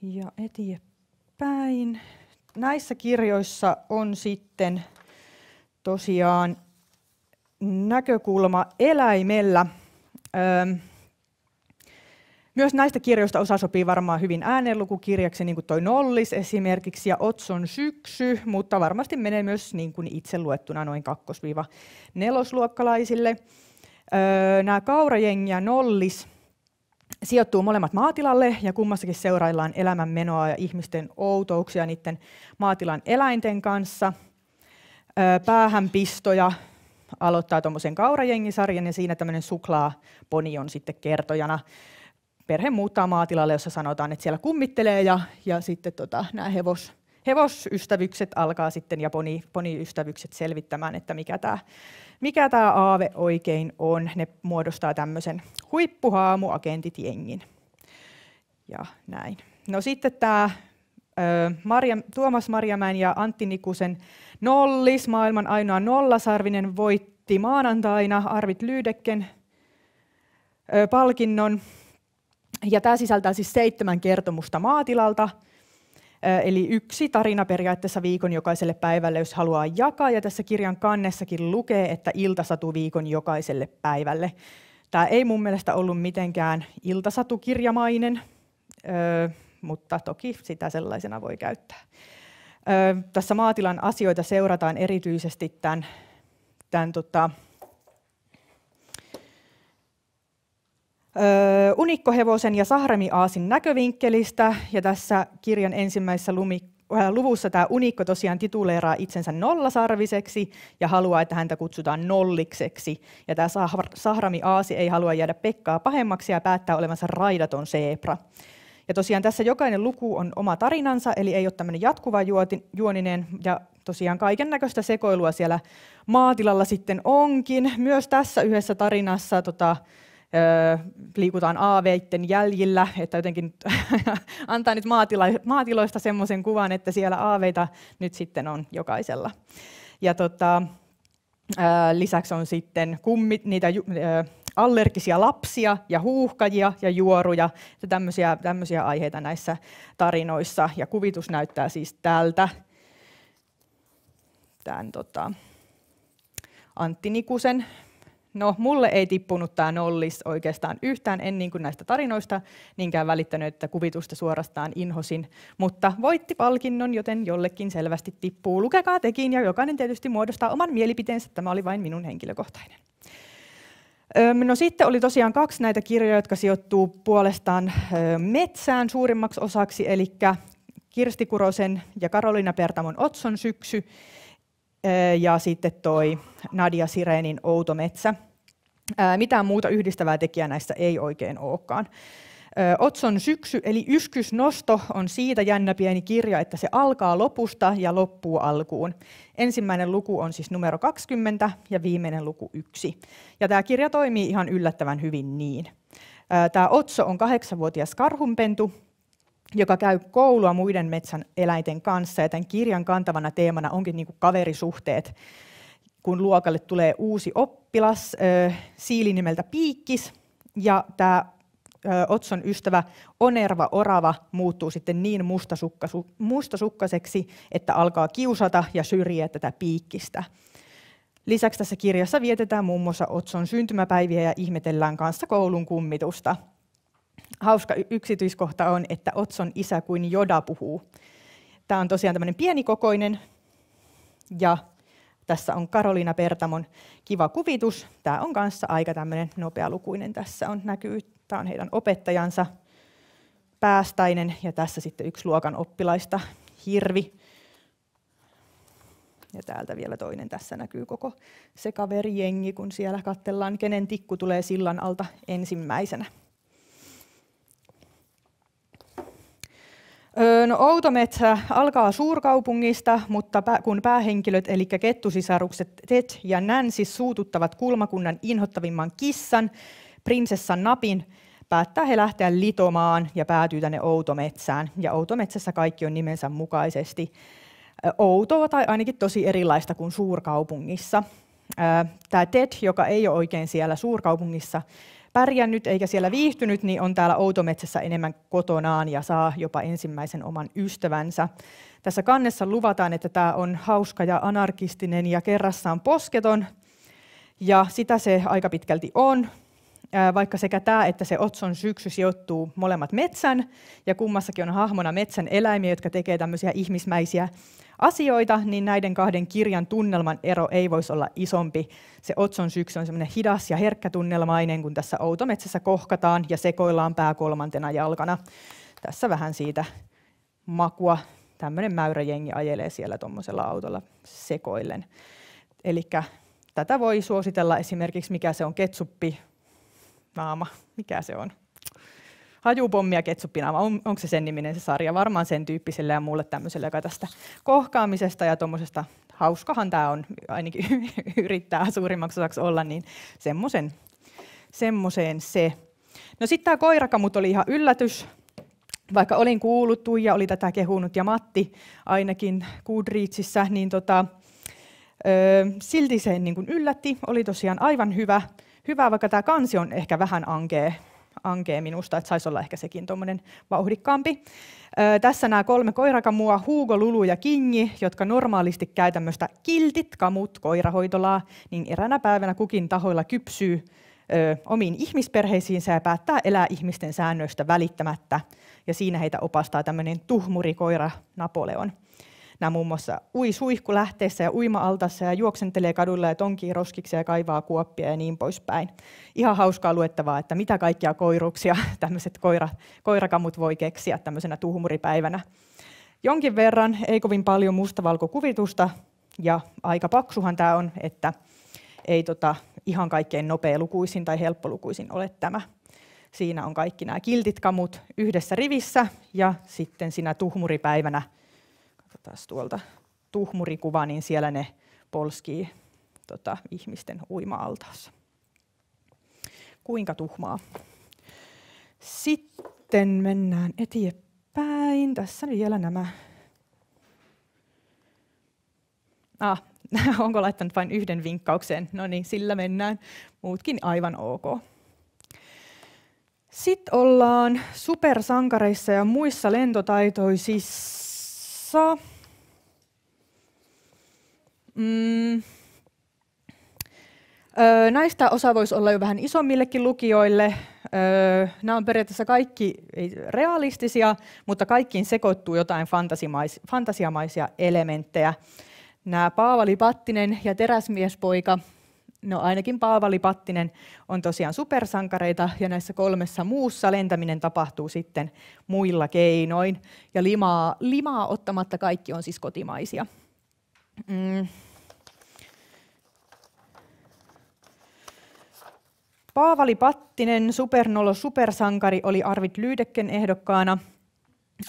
ja eteenpäin. Näissä kirjoissa on sitten tosiaan näkökulma eläimellä. Öö, myös näistä kirjoista osa sopii varmaan hyvin äänenlukukirjaksi, niin kuin toi Nollis esimerkiksi ja Otson syksy, mutta varmasti menee myös niin kuin itse luettuna noin kakkos-nelosluokkalaisille. Öö, nämä Kaurajengi ja Nollis sijoittuu molemmat maatilalle ja kummassakin seuraillaan elämänmenoa ja ihmisten outouksia niiden maatilan eläinten kanssa. Öö, päähänpistoja aloittaa tuommoisen Kaurajengi-sarjan ja siinä tämmöinen suklaaponi on sitten kertojana perhe muuttaa maatilalle, jossa sanotaan, että siellä kummittelee ja, ja sitten tota, nämä hevos, hevosystävykset alkaa sitten ja poni, poniystävykset selvittämään, että mikä tämä mikä tää aave oikein on. Ne muodostaa tämmöisen huippuhaamuagentitjengin ja näin. No sitten tämä Marja, Tuomas Marjamäen ja Antti Nikusen nollis, maailman ainoa nollasarvinen, voitti maanantaina Arvid Lyydekken palkinnon ja tämä sisältää siis seitsemän kertomusta maatilalta, eli yksi tarina periaatteessa viikon jokaiselle päivälle, jos haluaa jakaa. Ja tässä kirjan kannessakin lukee, että iltasatu viikon jokaiselle päivälle. Tämä ei mun mielestä ollut mitenkään iltasatukirjamainen, mutta toki sitä sellaisena voi käyttää. Tässä maatilan asioita seurataan erityisesti tämän, tämän tota, unikkohevosen ja sahramiaasin näkövinkkelistä. Ja tässä kirjan ensimmäisessä luvussa tämä unikko tosiaan tituleeraa itsensä nollasarviseksi ja haluaa, että häntä kutsutaan nollikseksi. Ja tämä sahramiaasi ei halua jäädä Pekkaa pahemmaksi ja päättää olevansa raidaton seepra. Ja tosiaan tässä jokainen luku on oma tarinansa, eli ei ole tämmöinen jatkuva juoninen ja tosiaan kaiken näköistä sekoilua siellä maatilalla sitten onkin. Myös tässä yhdessä tarinassa tota, liikutaan aaveitten jäljillä, että jotenkin antaa nyt maatiloista semmoisen kuvan, että siellä aaveita nyt sitten on jokaisella. Ja tota, lisäksi on sitten kummi, niitä allergisia lapsia ja huuhkajia ja juoruja. Ja tämmöisiä, tämmöisiä aiheita näissä tarinoissa. Ja kuvitus näyttää siis tältä. Tämän tota, Antti Nikusen No, mulle ei tippunut tämä nollis oikeastaan yhtään, en niin kuin näistä tarinoista niinkään välittänyt, että kuvitusta suorastaan inhosin, mutta voitti palkinnon, joten jollekin selvästi tippuu. Lukekaa tekin ja jokainen tietysti muodostaa oman mielipiteensä, tämä oli vain minun henkilökohtainen. No sitten oli tosiaan kaksi näitä kirjoja, jotka sijoittuu puolestaan metsään suurimmaksi osaksi, eli Kirsti Kurosen ja Karolina Pertamon Otson syksy ja sitten toi Nadia Sirenin Outo metsä mitään muuta yhdistävää tekijää näissä ei oikein olekaan. Otson syksy eli yskysnosto on siitä jännä pieni kirja, että se alkaa lopusta ja loppuu alkuun. Ensimmäinen luku on siis numero 20 ja viimeinen luku 1. Ja tämä kirja toimii ihan yllättävän hyvin niin. Tämä Otso on kahdeksanvuotias karhunpentu, joka käy koulua muiden metsän eläinten kanssa ja tämän kirjan kantavana teemana onkin niin kuin kaverisuhteet, kun luokalle tulee uusi oppi oppilas siili nimeltä Piikkis ja tämä Otson ystävä Onerva Orava muuttuu sitten niin mustasukkaseksi, että alkaa kiusata ja syrjiä tätä piikkistä. Lisäksi tässä kirjassa vietetään muun muassa Otson syntymäpäiviä ja ihmetellään kanssa koulun kummitusta. Hauska yksityiskohta on, että Otson isä kuin Joda puhuu. Tämä on tosiaan tämmöinen pienikokoinen ja tässä on Karolina Pertamon kiva kuvitus. Tämä on kanssa aika tämmöinen nopealukuinen. Tässä on näkyy, tämä on heidän opettajansa päästäinen ja tässä sitten yksi luokan oppilaista, Hirvi. Ja täältä vielä toinen, tässä näkyy koko se kaverijengi, kun siellä katsellaan, kenen tikku tulee sillan alta ensimmäisenä. No, Outometsä alkaa suurkaupungista, mutta kun päähenkilöt eli kettusisarukset Ted ja Nancy suututtavat kulmakunnan inhottavimman kissan, prinsessan Napin, päättää he lähteä litomaan ja päätyy tänne Outometsään. Ja Outometsässä kaikki on nimensä mukaisesti outoa tai ainakin tosi erilaista kuin suurkaupungissa. Tämä Ted, joka ei ole oikein siellä suurkaupungissa, pärjännyt eikä siellä viihtynyt, niin on täällä Outometsässä enemmän kotonaan ja saa jopa ensimmäisen oman ystävänsä. Tässä kannessa luvataan, että tämä on hauska ja anarkistinen ja kerrassaan posketon. Ja sitä se aika pitkälti on, vaikka sekä tämä että se Otson syksy sijoittuu molemmat metsän, ja kummassakin on hahmona metsän eläimiä, jotka tekee tämmöisiä ihmismäisiä asioita, niin näiden kahden kirjan tunnelman ero ei voisi olla isompi. Se Otson syksy on semmoinen hidas ja herkkä tunnelmainen, kun tässä Outometsässä kohkataan ja sekoillaan pääkolmantena jalkana. Tässä vähän siitä makua. Tämmöinen mäyräjengi ajelee siellä tuommoisella autolla sekoillen. Eli tätä voi suositella esimerkiksi, mikä se on ketsuppi, naama, mikä se on hajupommia ketsuppina, vai on, onko se sen niminen se sarja, varmaan sen tyyppiselle ja muulle tämmöiselle, joka tästä kohkaamisesta ja tuommoisesta, hauskahan tämä on, ainakin yrittää suurimmaksi osaksi olla, niin semmoisen semmoiseen se. No sitten tämä koirakamut oli ihan yllätys, vaikka olin kuullut, Tuija oli tätä kehunut ja Matti ainakin Goodreadsissä, niin tota, ö, silti se niin kuin yllätti, oli tosiaan aivan hyvä, hyvä, vaikka tämä kansi on ehkä vähän ankea ankee minusta, että saisi olla ehkä sekin tuommoinen vauhdikkaampi. Öö, tässä nämä kolme koirakamua, Hugo, Lulu ja Kingi, jotka normaalisti käy tämmöistä kiltit kamut koirahoitolaa, niin eräänä päivänä kukin tahoilla kypsyy ö, omiin ihmisperheisiinsä ja päättää elää ihmisten säännöistä välittämättä. Ja siinä heitä opastaa tämmöinen tuhmurikoira Napoleon. Nämä muun muassa ui suihkulähteessä ja uima-altassa ja juoksentelee kadulla ja tonkii roskiksi ja kaivaa kuoppia ja niin poispäin. Ihan hauskaa luettavaa, että mitä kaikkia koiruksia tämmöiset koira, koirakamut voi keksiä tämmöisenä tuhmuripäivänä. Jonkin verran, ei kovin paljon mustavalkokuvitusta, ja aika paksuhan tämä on, että ei tota, ihan kaikkein nopealukuisin tai helppolukuisin ole tämä. Siinä on kaikki nämä kiltit kamut yhdessä rivissä ja sitten sinä tuhmuripäivänä taas tuolta tuhmurikuva, niin siellä ne polskii tota, ihmisten uima-altaassa. Kuinka tuhmaa. Sitten mennään eteenpäin. Tässä vielä nämä. Ah, onko laittanut vain yhden vinkkauksen? No niin, sillä mennään. Muutkin aivan ok. Sitten ollaan supersankareissa ja muissa lentotaitoisissa. Mm, Öö, näistä osa voisi olla jo vähän isommillekin lukijoille. Öö, nämä on periaatteessa kaikki ei, realistisia, mutta kaikkiin sekoittuu jotain fantasimais, fantasiamaisia elementtejä. Nämä Paavali Pattinen ja Teräsmiespoika, no ainakin Paavali Pattinen, on tosiaan supersankareita ja näissä kolmessa muussa lentäminen tapahtuu sitten muilla keinoin. Ja limaa, limaa ottamatta kaikki on siis kotimaisia. Mm. Paavali Pattinen, supernolo supersankari, oli Arvid Lyydekken ehdokkaana.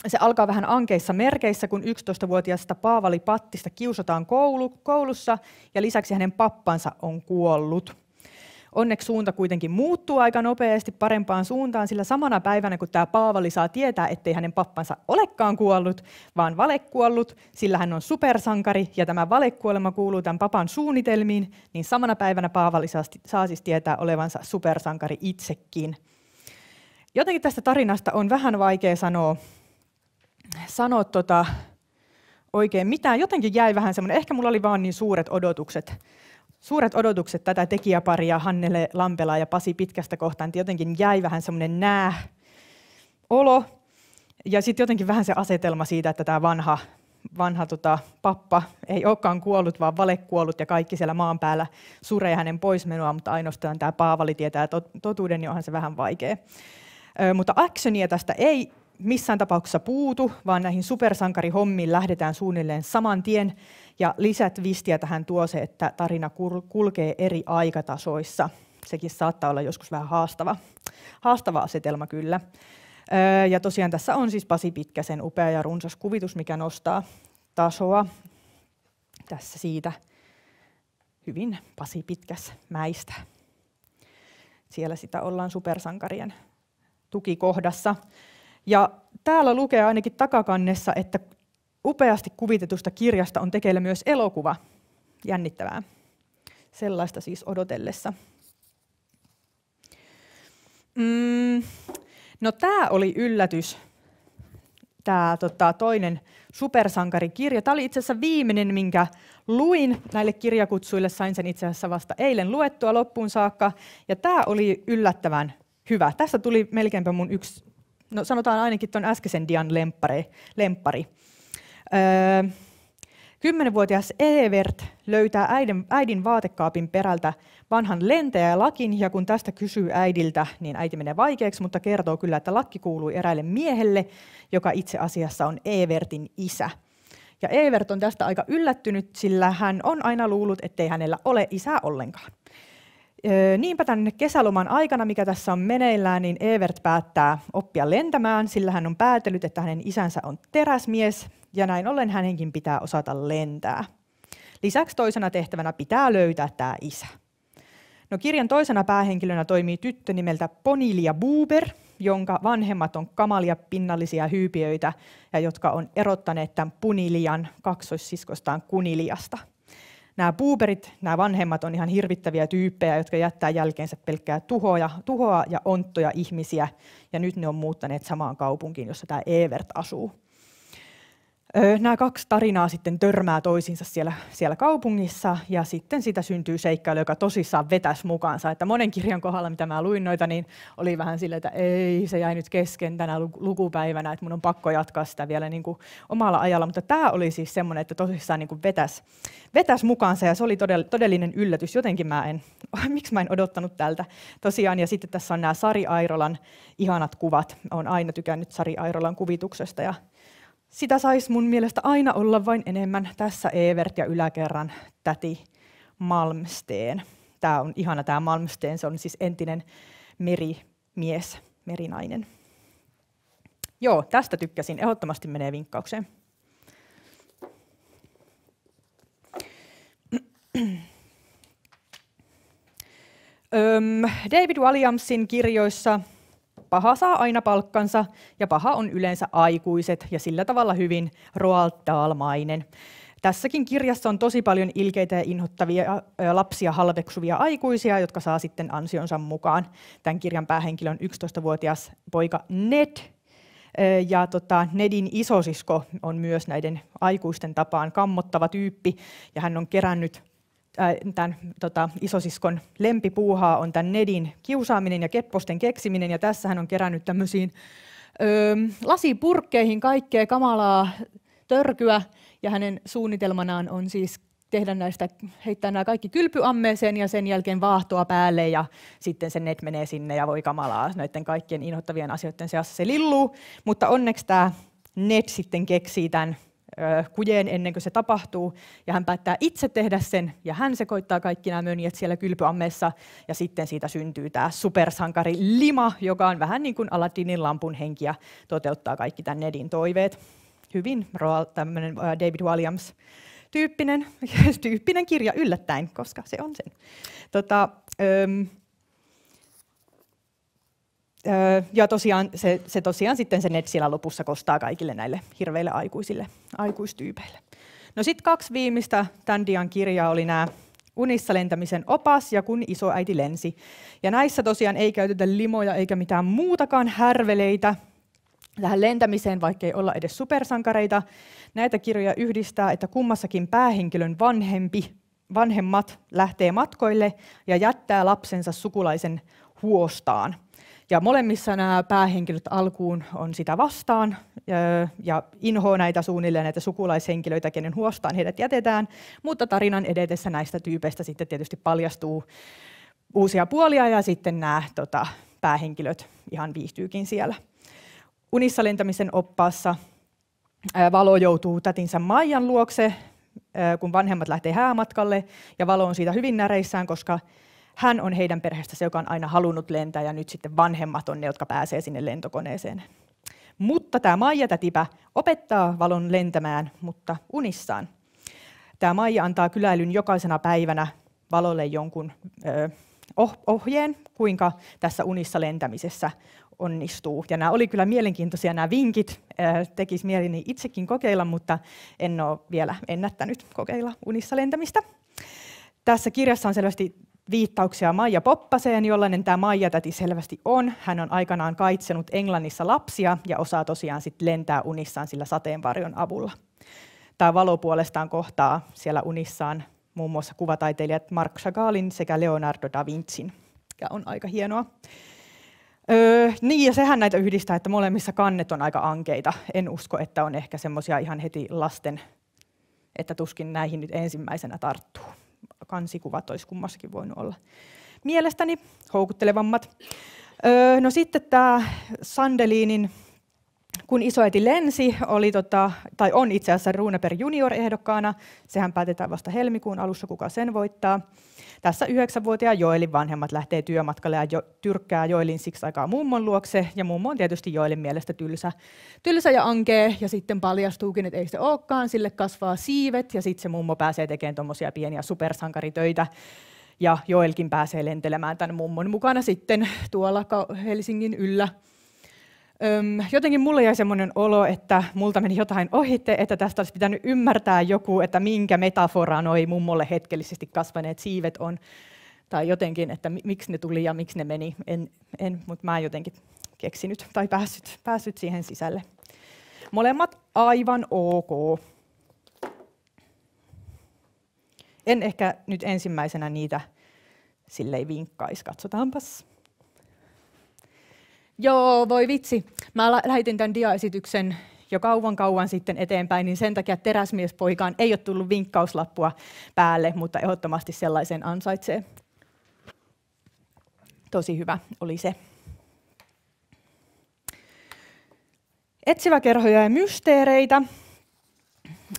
Se alkaa vähän ankeissa merkeissä, kun 11-vuotiaasta Paavali Pattista kiusataan koulu, koulussa ja lisäksi hänen pappansa on kuollut. Onneksi suunta kuitenkin muuttuu aika nopeasti parempaan suuntaan, sillä samana päivänä kun tämä Paavali saa tietää, ettei hänen pappansa olekaan kuollut, vaan valekuollut, sillä hän on supersankari ja tämä valekuolema kuuluu tämän papan suunnitelmiin, niin samana päivänä Paavali saa siis tietää olevansa supersankari itsekin. Jotenkin tästä tarinasta on vähän vaikea sanoa, sanoa tota, oikein mitään. Jotenkin jäi vähän semmoinen, ehkä mulla oli vaan niin suuret odotukset suuret odotukset tätä tekijäparia Hannele Lampela ja Pasi Pitkästä kohtaan, että jotenkin jäi vähän semmoinen nää olo. Ja sitten jotenkin vähän se asetelma siitä, että tämä vanha, vanha tota, pappa ei olekaan kuollut, vaan valekuollut ja kaikki siellä maan päällä suree hänen poismenoa, mutta ainoastaan tämä Paavali tietää totuuden, niin onhan se vähän vaikea. Ö, mutta actionia tästä ei missään tapauksessa puutu, vaan näihin supersankarihommiin lähdetään suunnilleen saman tien. Ja lisät vistiä tähän tuo se, että tarina kulkee eri aikatasoissa. Sekin saattaa olla joskus vähän haastava, haastava asetelma kyllä. ja tosiaan tässä on siis Pasi Pitkäsen upea ja runsas kuvitus, mikä nostaa tasoa tässä siitä hyvin Pasi Pitkäs mäistä. Siellä sitä ollaan supersankarien tukikohdassa. Ja täällä lukee ainakin takakannessa, että upeasti kuvitetusta kirjasta on tekeillä myös elokuva. Jännittävää. Sellaista siis odotellessa. Mm, no tämä oli yllätys, tämä tota, toinen supersankarikirja. Tämä oli itse asiassa viimeinen, minkä luin näille kirjakutsuille. Sain sen itse asiassa vasta eilen luettua loppuun saakka. Ja tämä oli yllättävän hyvä. Tässä tuli melkeinpä mun yksi No sanotaan ainakin tuon äskeisen dian lemppari. lemppari. Öö, Kymmenenvuotias vuotias Evert löytää äidin, äidin vaatekaapin perältä vanhan lakin, ja kun tästä kysyy äidiltä, niin äiti menee vaikeaksi, mutta kertoo kyllä, että lakki kuului eräälle miehelle, joka itse asiassa on Evertin isä. Ja Evert on tästä aika yllättynyt, sillä hän on aina luullut, ettei hänellä ole isää ollenkaan. Niinpä tänne kesäloman aikana, mikä tässä on meneillään, niin Evert päättää oppia lentämään, sillä hän on päätellyt, että hänen isänsä on teräsmies ja näin ollen hänenkin pitää osata lentää. Lisäksi toisena tehtävänä pitää löytää tämä isä. No kirjan toisena päähenkilönä toimii tyttö nimeltä Ponilia Buber, jonka vanhemmat on kamalia pinnallisia hyypiöitä ja jotka on erottaneet tämän Punilian kaksoissiskostaan Kuniliasta – nämä puuperit, nämä vanhemmat on ihan hirvittäviä tyyppejä, jotka jättää jälkeensä pelkkää tuhoa, tuhoa ja onttoja ihmisiä. Ja nyt ne on muuttaneet samaan kaupunkiin, jossa tämä Evert asuu. Nämä kaksi tarinaa sitten törmää toisiinsa siellä, siellä kaupungissa ja sitten siitä syntyy seikkailu, joka tosissaan vetäisi mukaansa. Että monen kirjan kohdalla, mitä mä luin noita, niin oli vähän silleen, että ei, se jäi nyt kesken tänä lukupäivänä, että mun on pakko jatkaa sitä vielä niin kuin omalla ajalla. Mutta tämä oli siis semmoinen, että tosissaan niin kuin vetäisi, vetäisi mukaansa ja se oli todellinen yllätys. Jotenkin mä en, miksi mä en odottanut tältä tosiaan. Ja sitten tässä on nämä Sari Airolan ihanat kuvat. Olen aina tykännyt Sari Airolan kuvituksesta ja sitä saisi mun mielestä aina olla vain enemmän. Tässä Evert ja yläkerran täti Malmsteen. Tämä on ihana tämä Malmsteen, se on siis entinen merimies, merinainen. Joo, tästä tykkäsin. Ehdottomasti menee vinkkaukseen. David Walliamsin kirjoissa paha saa aina palkkansa ja paha on yleensä aikuiset ja sillä tavalla hyvin roaltaalmainen. Tässäkin kirjassa on tosi paljon ilkeitä ja inhottavia lapsia halveksuvia aikuisia, jotka saa sitten ansionsa mukaan. Tämän kirjan päähenkilö on 11-vuotias poika Ned, ja tota, Nedin isosisko on myös näiden aikuisten tapaan kammottava tyyppi, ja hän on kerännyt Äh, tämän tota, isosiskon lempipuuhaa on tämän Nedin kiusaaminen ja kepposten keksiminen, ja tässä hän on kerännyt tämmöisiin öö, lasipurkkeihin kaikkea kamalaa törkyä, ja hänen suunnitelmanaan on siis tehdä näistä, heittää nämä kaikki kylpyammeeseen ja sen jälkeen vaahtoa päälle ja sitten se net menee sinne ja voi kamalaa näiden kaikkien inhottavien asioiden seassa se lilluu. Mutta onneksi tämä net sitten keksii tämän kujeen ennen kuin se tapahtuu, ja hän päättää itse tehdä sen, ja hän sekoittaa kaikki nämä mönjät siellä kylpyammeessa, ja sitten siitä syntyy tämä supersankari Lima, joka on vähän niin kuin Aladdinin lampun henki ja toteuttaa kaikki tämän Nedin toiveet. Hyvin tämmöinen David Williams tyyppinen, tyyppinen kirja yllättäen, koska se on sen. Tota, öm, ja tosiaan se, se tosiaan sitten se net siellä lopussa kostaa kaikille näille hirveille aikuisille, aikuistyypeille. No sitten kaksi viimeistä dian kirjaa oli nämä unissa lentämisen opas ja kun isoäiti lensi. Ja näissä tosiaan ei käytetä limoja eikä mitään muutakaan härveleitä tähän lentämiseen, ei olla edes supersankareita. Näitä kirjoja yhdistää, että kummassakin päähenkilön vanhempi, vanhemmat lähtee matkoille ja jättää lapsensa sukulaisen huostaan – ja molemmissa nämä päähenkilöt alkuun on sitä vastaan ja inhoa näitä suunnilleen näitä sukulaishenkilöitä, kenen huostaan heidät jätetään, mutta tarinan edetessä näistä tyypeistä sitten tietysti paljastuu uusia puolia ja sitten nämä tota, päähenkilöt ihan viihtyykin siellä. Unissa lentämisen oppaassa Valo joutuu tätinsä Maijan luokse, kun vanhemmat lähtee häämatkalle, ja Valo on siitä hyvin näreissään, koska hän on heidän perheestä se, joka on aina halunnut lentää ja nyt sitten vanhemmat on ne, jotka pääsee sinne lentokoneeseen. Mutta tämä Maija Tätipä opettaa valon lentämään, mutta unissaan. Tämä Maija antaa kyläilyn jokaisena päivänä valolle jonkun ö, oh, ohjeen, kuinka tässä unissa lentämisessä onnistuu. Ja nämä oli kyllä mielenkiintoisia nämä vinkit. Tekisi mieleni itsekin kokeilla, mutta en ole vielä ennättänyt kokeilla unissa lentämistä. Tässä kirjassa on selvästi viittauksia Maija Poppaseen, jollainen tämä Maija täti selvästi on. Hän on aikanaan kaitsenut Englannissa lapsia ja osaa tosiaan sit lentää unissaan sillä sateenvarjon avulla. Tämä valo puolestaan kohtaa siellä unissaan muun muassa kuvataiteilijat Mark Chagallin sekä Leonardo da Vincin, ja on aika hienoa. Öö, niin, ja sehän näitä yhdistää, että molemmissa kannet on aika ankeita. En usko, että on ehkä semmoisia ihan heti lasten, että tuskin näihin nyt ensimmäisenä tarttuu kansikuvat olisi kummassakin voinut olla mielestäni houkuttelevammat. Öö, no sitten tämä Sandelinin kun isoäiti lensi, oli tota, tai on itse asiassa Runeberg junior ehdokkaana. Sehän päätetään vasta helmikuun alussa, kuka sen voittaa. Tässä yhdeksänvuotiaan Joelin vanhemmat lähtee työmatkalle ja jo, tyrkkää Joelin siksi aikaa mummon luokse. Ja mummo on tietysti Joelin mielestä tylsä, tylsä ja ankee. Ja sitten paljastuukin, että ei se olekaan, sille kasvaa siivet. Ja sitten se mummo pääsee tekemään tuommoisia pieniä supersankaritöitä ja Joelkin pääsee lentelemään tämän mummon mukana sitten tuolla Helsingin yllä. Öm, jotenkin mulle jäi semmoinen olo, että multa meni jotain ohitte, että tästä olisi pitänyt ymmärtää joku, että minkä metafora noi mummolle hetkellisesti kasvaneet siivet on, tai jotenkin, että miksi ne tuli ja miksi ne meni. En, en mutta mä en jotenkin keksinyt tai päässyt, päässyt siihen sisälle. Molemmat aivan ok. En ehkä nyt ensimmäisenä niitä sillei vinkkaisi. Katsotaanpas. Joo, voi vitsi. Mä lähetin tämän diaesityksen jo kauan kauan sitten eteenpäin, niin sen takia teräsmiespoikaan ei ole tullut vinkkauslappua päälle, mutta ehdottomasti sellaisen ansaitsee. Tosi hyvä oli se. Etsiväkerhoja ja mysteereitä.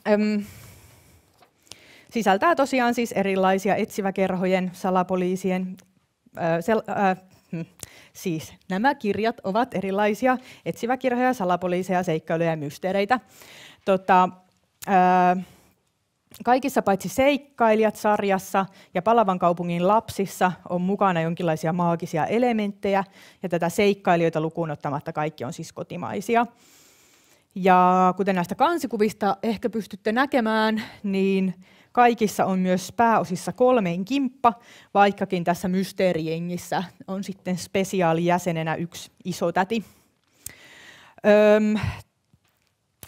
Öm, sisältää tosiaan siis erilaisia etsiväkerhojen, salapoliisien, ö, sel, ö, hmm, Siis nämä kirjat ovat erilaisia etsiväkirjoja, salapoliiseja, seikkailuja ja mysteereitä. Tota, ää, Kaikissa paitsi seikkailijat sarjassa ja Palavan kaupungin lapsissa on mukana jonkinlaisia maagisia elementtejä, ja tätä seikkailijoita lukuun ottamatta kaikki on siis kotimaisia. Ja kuten näistä kansikuvista ehkä pystytte näkemään, niin Kaikissa on myös pääosissa kolmeen kimppa, vaikkakin tässä mysteerijengissä on sitten spesiaalijäsenenä yksi iso täti. Öm,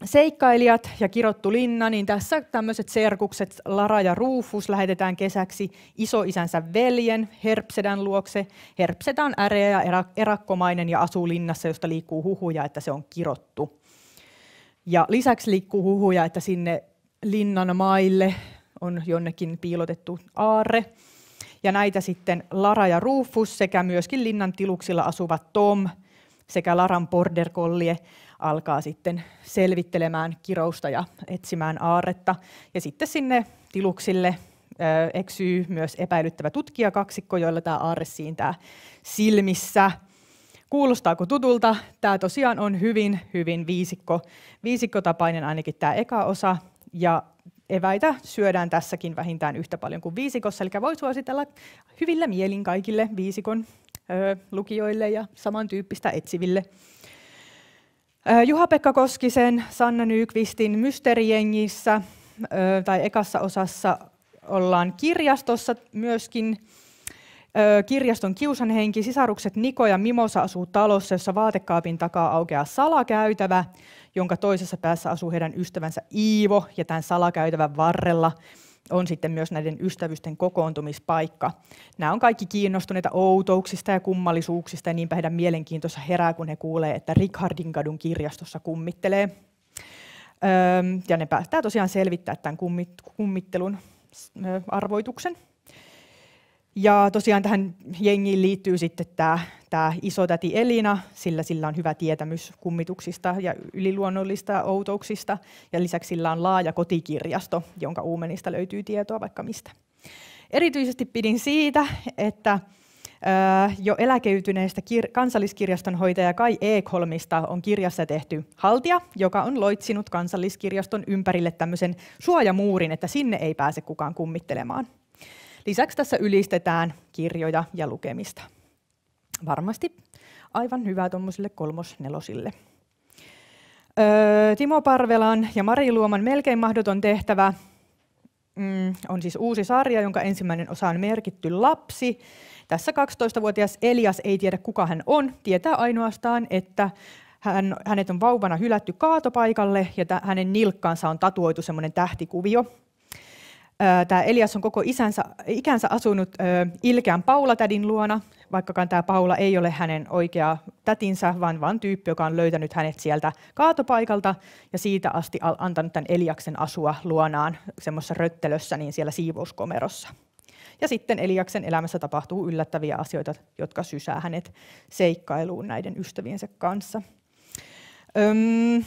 seikkailijat ja kirottu linna, niin tässä tämmöiset serkukset Lara ja Rufus lähetetään kesäksi isoisänsä veljen Herpsedän luokse. Herpsedä on äreä ja erakkomainen ja asuu linnassa, josta liikkuu huhuja, että se on kirottu. Ja lisäksi liikkuu huhuja, että sinne linnan maille on jonnekin piilotettu aarre. Ja näitä sitten Lara ja Rufus sekä myöskin linnan tiluksilla asuvat Tom sekä Laran collie alkaa sitten selvittelemään kirousta ja etsimään aarretta. Ja sitten sinne tiluksille ö, eksyy myös epäilyttävä tutkijakaksikko, joilla tämä aarre siintää silmissä. Kuulostaako tutulta? Tämä tosiaan on hyvin, hyvin viisikko, viisikkotapainen ainakin tämä eka osa. Ja eväitä syödään tässäkin vähintään yhtä paljon kuin viisikossa, eli voi suositella hyvillä mielin kaikille viisikon ö, lukijoille ja samantyyppistä etsiville. Juha-Pekka Koskisen Sanna Nykvistin Mysteerijengissä tai ekassa osassa ollaan kirjastossa myöskin kirjaston kiusanhenki, sisarukset Niko ja Mimosa asuu talossa, jossa vaatekaapin takaa aukeaa salakäytävä, jonka toisessa päässä asuu heidän ystävänsä Iivo, ja tämän salakäytävän varrella on sitten myös näiden ystävysten kokoontumispaikka. Nämä on kaikki kiinnostuneita outouksista ja kummallisuuksista, ja niinpä heidän mielenkiintossa herää, kun he kuulee, että Rickhardinkadun kirjastossa kummittelee. ja ne päättää tosiaan selvittää tämän kummittelun arvoituksen. Ja tosiaan tähän jengiin liittyy sitten tämä, tämä isotäti Elina, sillä sillä on hyvä tietämys kummituksista ja yliluonnollista outouksista. Ja lisäksi sillä on laaja kotikirjasto, jonka uumenista löytyy tietoa vaikka mistä. Erityisesti pidin siitä, että jo eläkeytyneestä kansalliskirjastonhoitaja Kai Ekholmista on kirjassa tehty haltia, joka on loitsinut kansalliskirjaston ympärille tämmöisen suojamuurin, että sinne ei pääse kukaan kummittelemaan – Lisäksi tässä ylistetään kirjoja ja lukemista. Varmasti aivan hyvä tuommoisille kolmosnelosille. Öö, Timo Parvelan ja Mari Luoman Melkein mahdoton tehtävä mm, on siis uusi sarja, jonka ensimmäinen osa on merkitty lapsi. Tässä 12-vuotias Elias ei tiedä, kuka hän on, tietää ainoastaan, että hän, hänet on vauvana hylätty kaatopaikalle ja hänen nilkkaansa on tatuoitu semmoinen tähtikuvio. Tämä Elias on koko isänsä, ikänsä asunut ilkeän Paula-tädin luona, vaikkakaan tämä Paula ei ole hänen oikea tätinsä, vaan vain tyyppi, joka on löytänyt hänet sieltä kaatopaikalta ja siitä asti antanut tämän Eliaksen asua luonaan semmoisessa röttelössä, niin siellä siivouskomerossa. Ja sitten Eliaksen elämässä tapahtuu yllättäviä asioita, jotka sysää hänet seikkailuun näiden ystäviensä kanssa. Öm,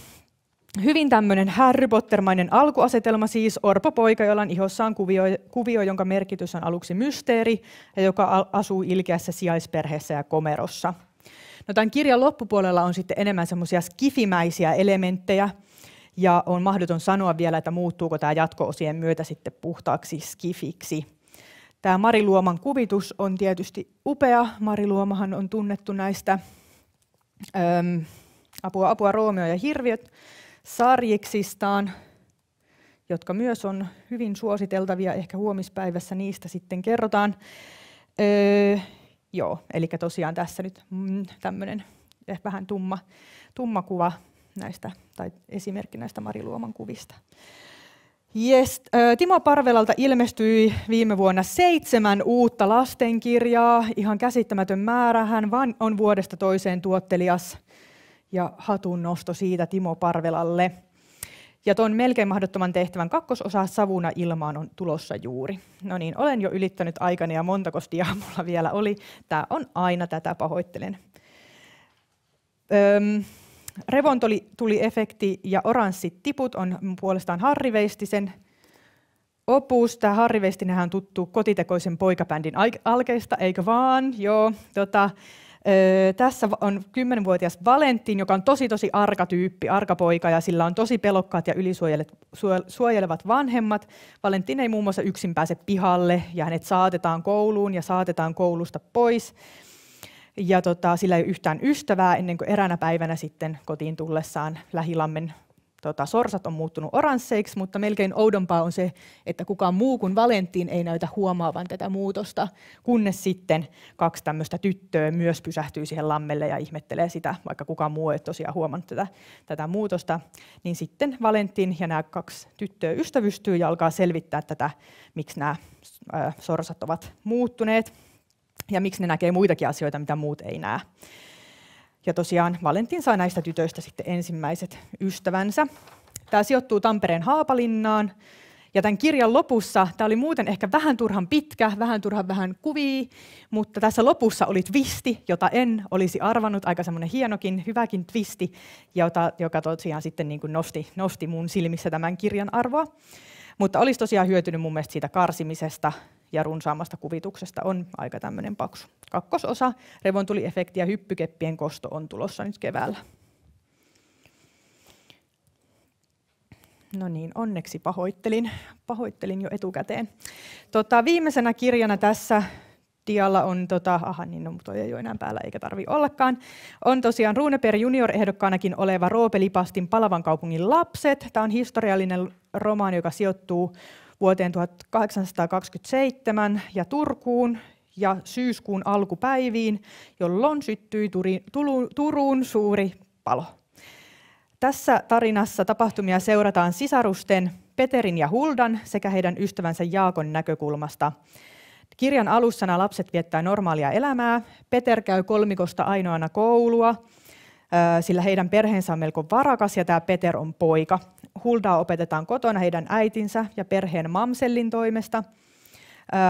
Hyvin tämmöinen Harry potter alkuasetelma siis, orpo poika jolla on ihossaan kuvio, kuvio, jonka merkitys on aluksi mysteeri ja joka asuu ilkeässä sijaisperheessä ja komerossa. No, tämän kirjan loppupuolella on sitten enemmän semmoisia skifimäisiä elementtejä, ja on mahdoton sanoa vielä, että muuttuuko tämä jatko-osien myötä sitten puhtaaksi skifiksi. Tämä Mariluoman kuvitus on tietysti upea. Mariluomahan on tunnettu näistä äm, apua, apua Roomio ja Hirviöt sarjiksistaan, jotka myös on hyvin suositeltavia. Ehkä huomispäivässä niistä sitten kerrotaan. Öö, joo, eli tosiaan tässä nyt mm, tämmöinen vähän tumma, tumma kuva näistä, tai esimerkki näistä Mariluoman kuvista. Yes. Timo Parvelalta ilmestyi viime vuonna seitsemän uutta lastenkirjaa, ihan käsittämätön määrä. Hän on vuodesta toiseen tuottelias ja hatun nosto siitä Timo Parvelalle. Ja tuon melkein mahdottoman tehtävän kakkososa savuna ilmaan on tulossa juuri. No niin, olen jo ylittänyt aikani ja montako diaa mulla vielä oli. Tämä on aina tätä, pahoittelen. Öm, revontoli tuli, tuli efekti ja oranssit tiput on puolestaan Harri Veistisen. Opus, tämä Harri Veistinenhän on tuttu kotitekoisen poikabändin alkeista, eikö vaan? Joo, tota, Öö, tässä on 10-vuotias Valentin, joka on tosi tosi arka tyyppi, arka poika ja sillä on tosi pelokkaat ja ylisuojelevat vanhemmat. Valentin ei muun muassa yksin pääse pihalle ja hänet saatetaan kouluun ja saatetaan koulusta pois. Ja tota, sillä ei ole yhtään ystävää ennen kuin eräänä päivänä sitten kotiin tullessaan Lähilammen tota, sorsat on muuttunut oransseiksi, mutta melkein oudompaa on se, että kukaan muu kuin Valentin ei näytä huomaavan tätä muutosta, kunnes sitten kaksi tämmöistä tyttöä myös pysähtyy siihen lammelle ja ihmettelee sitä, vaikka kukaan muu ei tosiaan huomannut tätä, tätä muutosta, niin sitten Valentin ja nämä kaksi tyttöä ystävystyy ja alkaa selvittää tätä, miksi nämä sorsat ovat muuttuneet ja miksi ne näkee muitakin asioita, mitä muut ei näe. Ja tosiaan Valentin sai näistä tytöistä sitten ensimmäiset ystävänsä. Tämä sijoittuu Tampereen Haapalinnaan. Ja tämän kirjan lopussa, tämä oli muuten ehkä vähän turhan pitkä, vähän turhan vähän kuvia, mutta tässä lopussa oli twisti, jota en olisi arvannut, aika semmoinen hienokin, hyväkin twisti, jota, joka tosiaan sitten niin kuin nosti, nosti mun silmissä tämän kirjan arvoa. Mutta olisi tosiaan hyötynyt mun mielestä siitä karsimisesta, ja runsaammasta kuvituksesta on aika tämmöinen paksu. Kakkososa, revontuliefekti ja hyppykeppien kosto on tulossa nyt keväällä. No niin, onneksi pahoittelin, pahoittelin jo etukäteen. Tota, viimeisenä kirjana tässä dialla on, tota, aha niin, no toi ei ole enää päällä eikä tarvi ollakaan, on tosiaan Runeper junior-ehdokkaanakin oleva Roope Lipastin Palavan kaupungin lapset. Tämä on historiallinen romaani, joka sijoittuu vuoteen 1827 ja Turkuun ja syyskuun alkupäiviin, jolloin syttyi Turun suuri palo. Tässä tarinassa tapahtumia seurataan sisarusten Peterin ja Huldan sekä heidän ystävänsä Jaakon näkökulmasta. Kirjan alussana lapset viettää normaalia elämää, Peter käy kolmikosta ainoana koulua, sillä heidän perheensä on melko varakas ja tämä Peter on poika. Huldaa opetetaan kotona heidän äitinsä ja perheen mamsellin toimesta,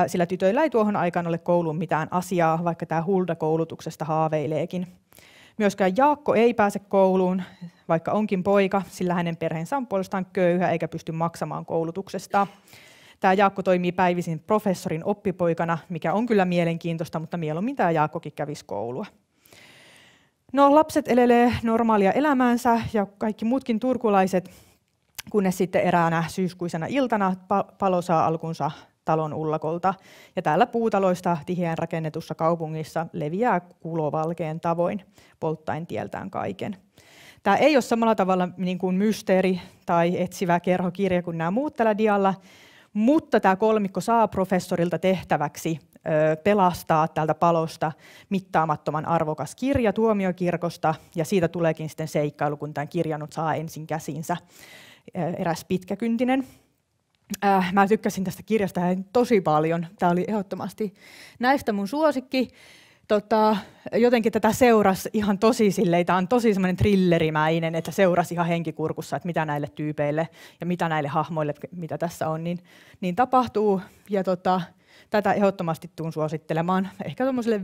sillä tytöillä ei tuohon aikaan ole kouluun mitään asiaa, vaikka tämä Hulda koulutuksesta haaveileekin. Myöskään Jaakko ei pääse kouluun, vaikka onkin poika, sillä hänen perheensä on puolestaan köyhä eikä pysty maksamaan koulutuksesta. Tämä Jaakko toimii päivisin professorin oppipoikana, mikä on kyllä mielenkiintoista, mutta mieluummin tämä Jaakkokin kävisi koulua. No lapset elelee normaalia elämäänsä ja kaikki muutkin turkulaiset, kunnes sitten eräänä syyskuisena iltana palo saa alkunsa talon ullakolta. Ja täällä puutaloista tiheän rakennetussa kaupungissa leviää kulovalkeen tavoin, polttaen tieltään kaiken. Tämä ei ole samalla tavalla niin kuin mysteeri tai etsivä kerhokirja kuin nämä muut tällä dialla, mutta tämä kolmikko saa professorilta tehtäväksi pelastaa tältä palosta mittaamattoman arvokas kirja tuomiokirkosta, ja siitä tuleekin sitten seikkailu, kun tämän kirjan saa ensin käsinsä eräs pitkäkyntinen. Mä tykkäsin tästä kirjasta tosi paljon. Tämä oli ehdottomasti näistä mun suosikki tota, jotenkin tätä seurasi ihan tosi silleen, tämä on tosi semmoinen thrillerimäinen, että seurasi ihan henkikurkussa, että mitä näille tyypeille ja mitä näille hahmoille, mitä tässä on, niin, niin tapahtuu. Ja tota, tätä ehdottomasti tuun suosittelemaan ehkä tuommoiselle 5-6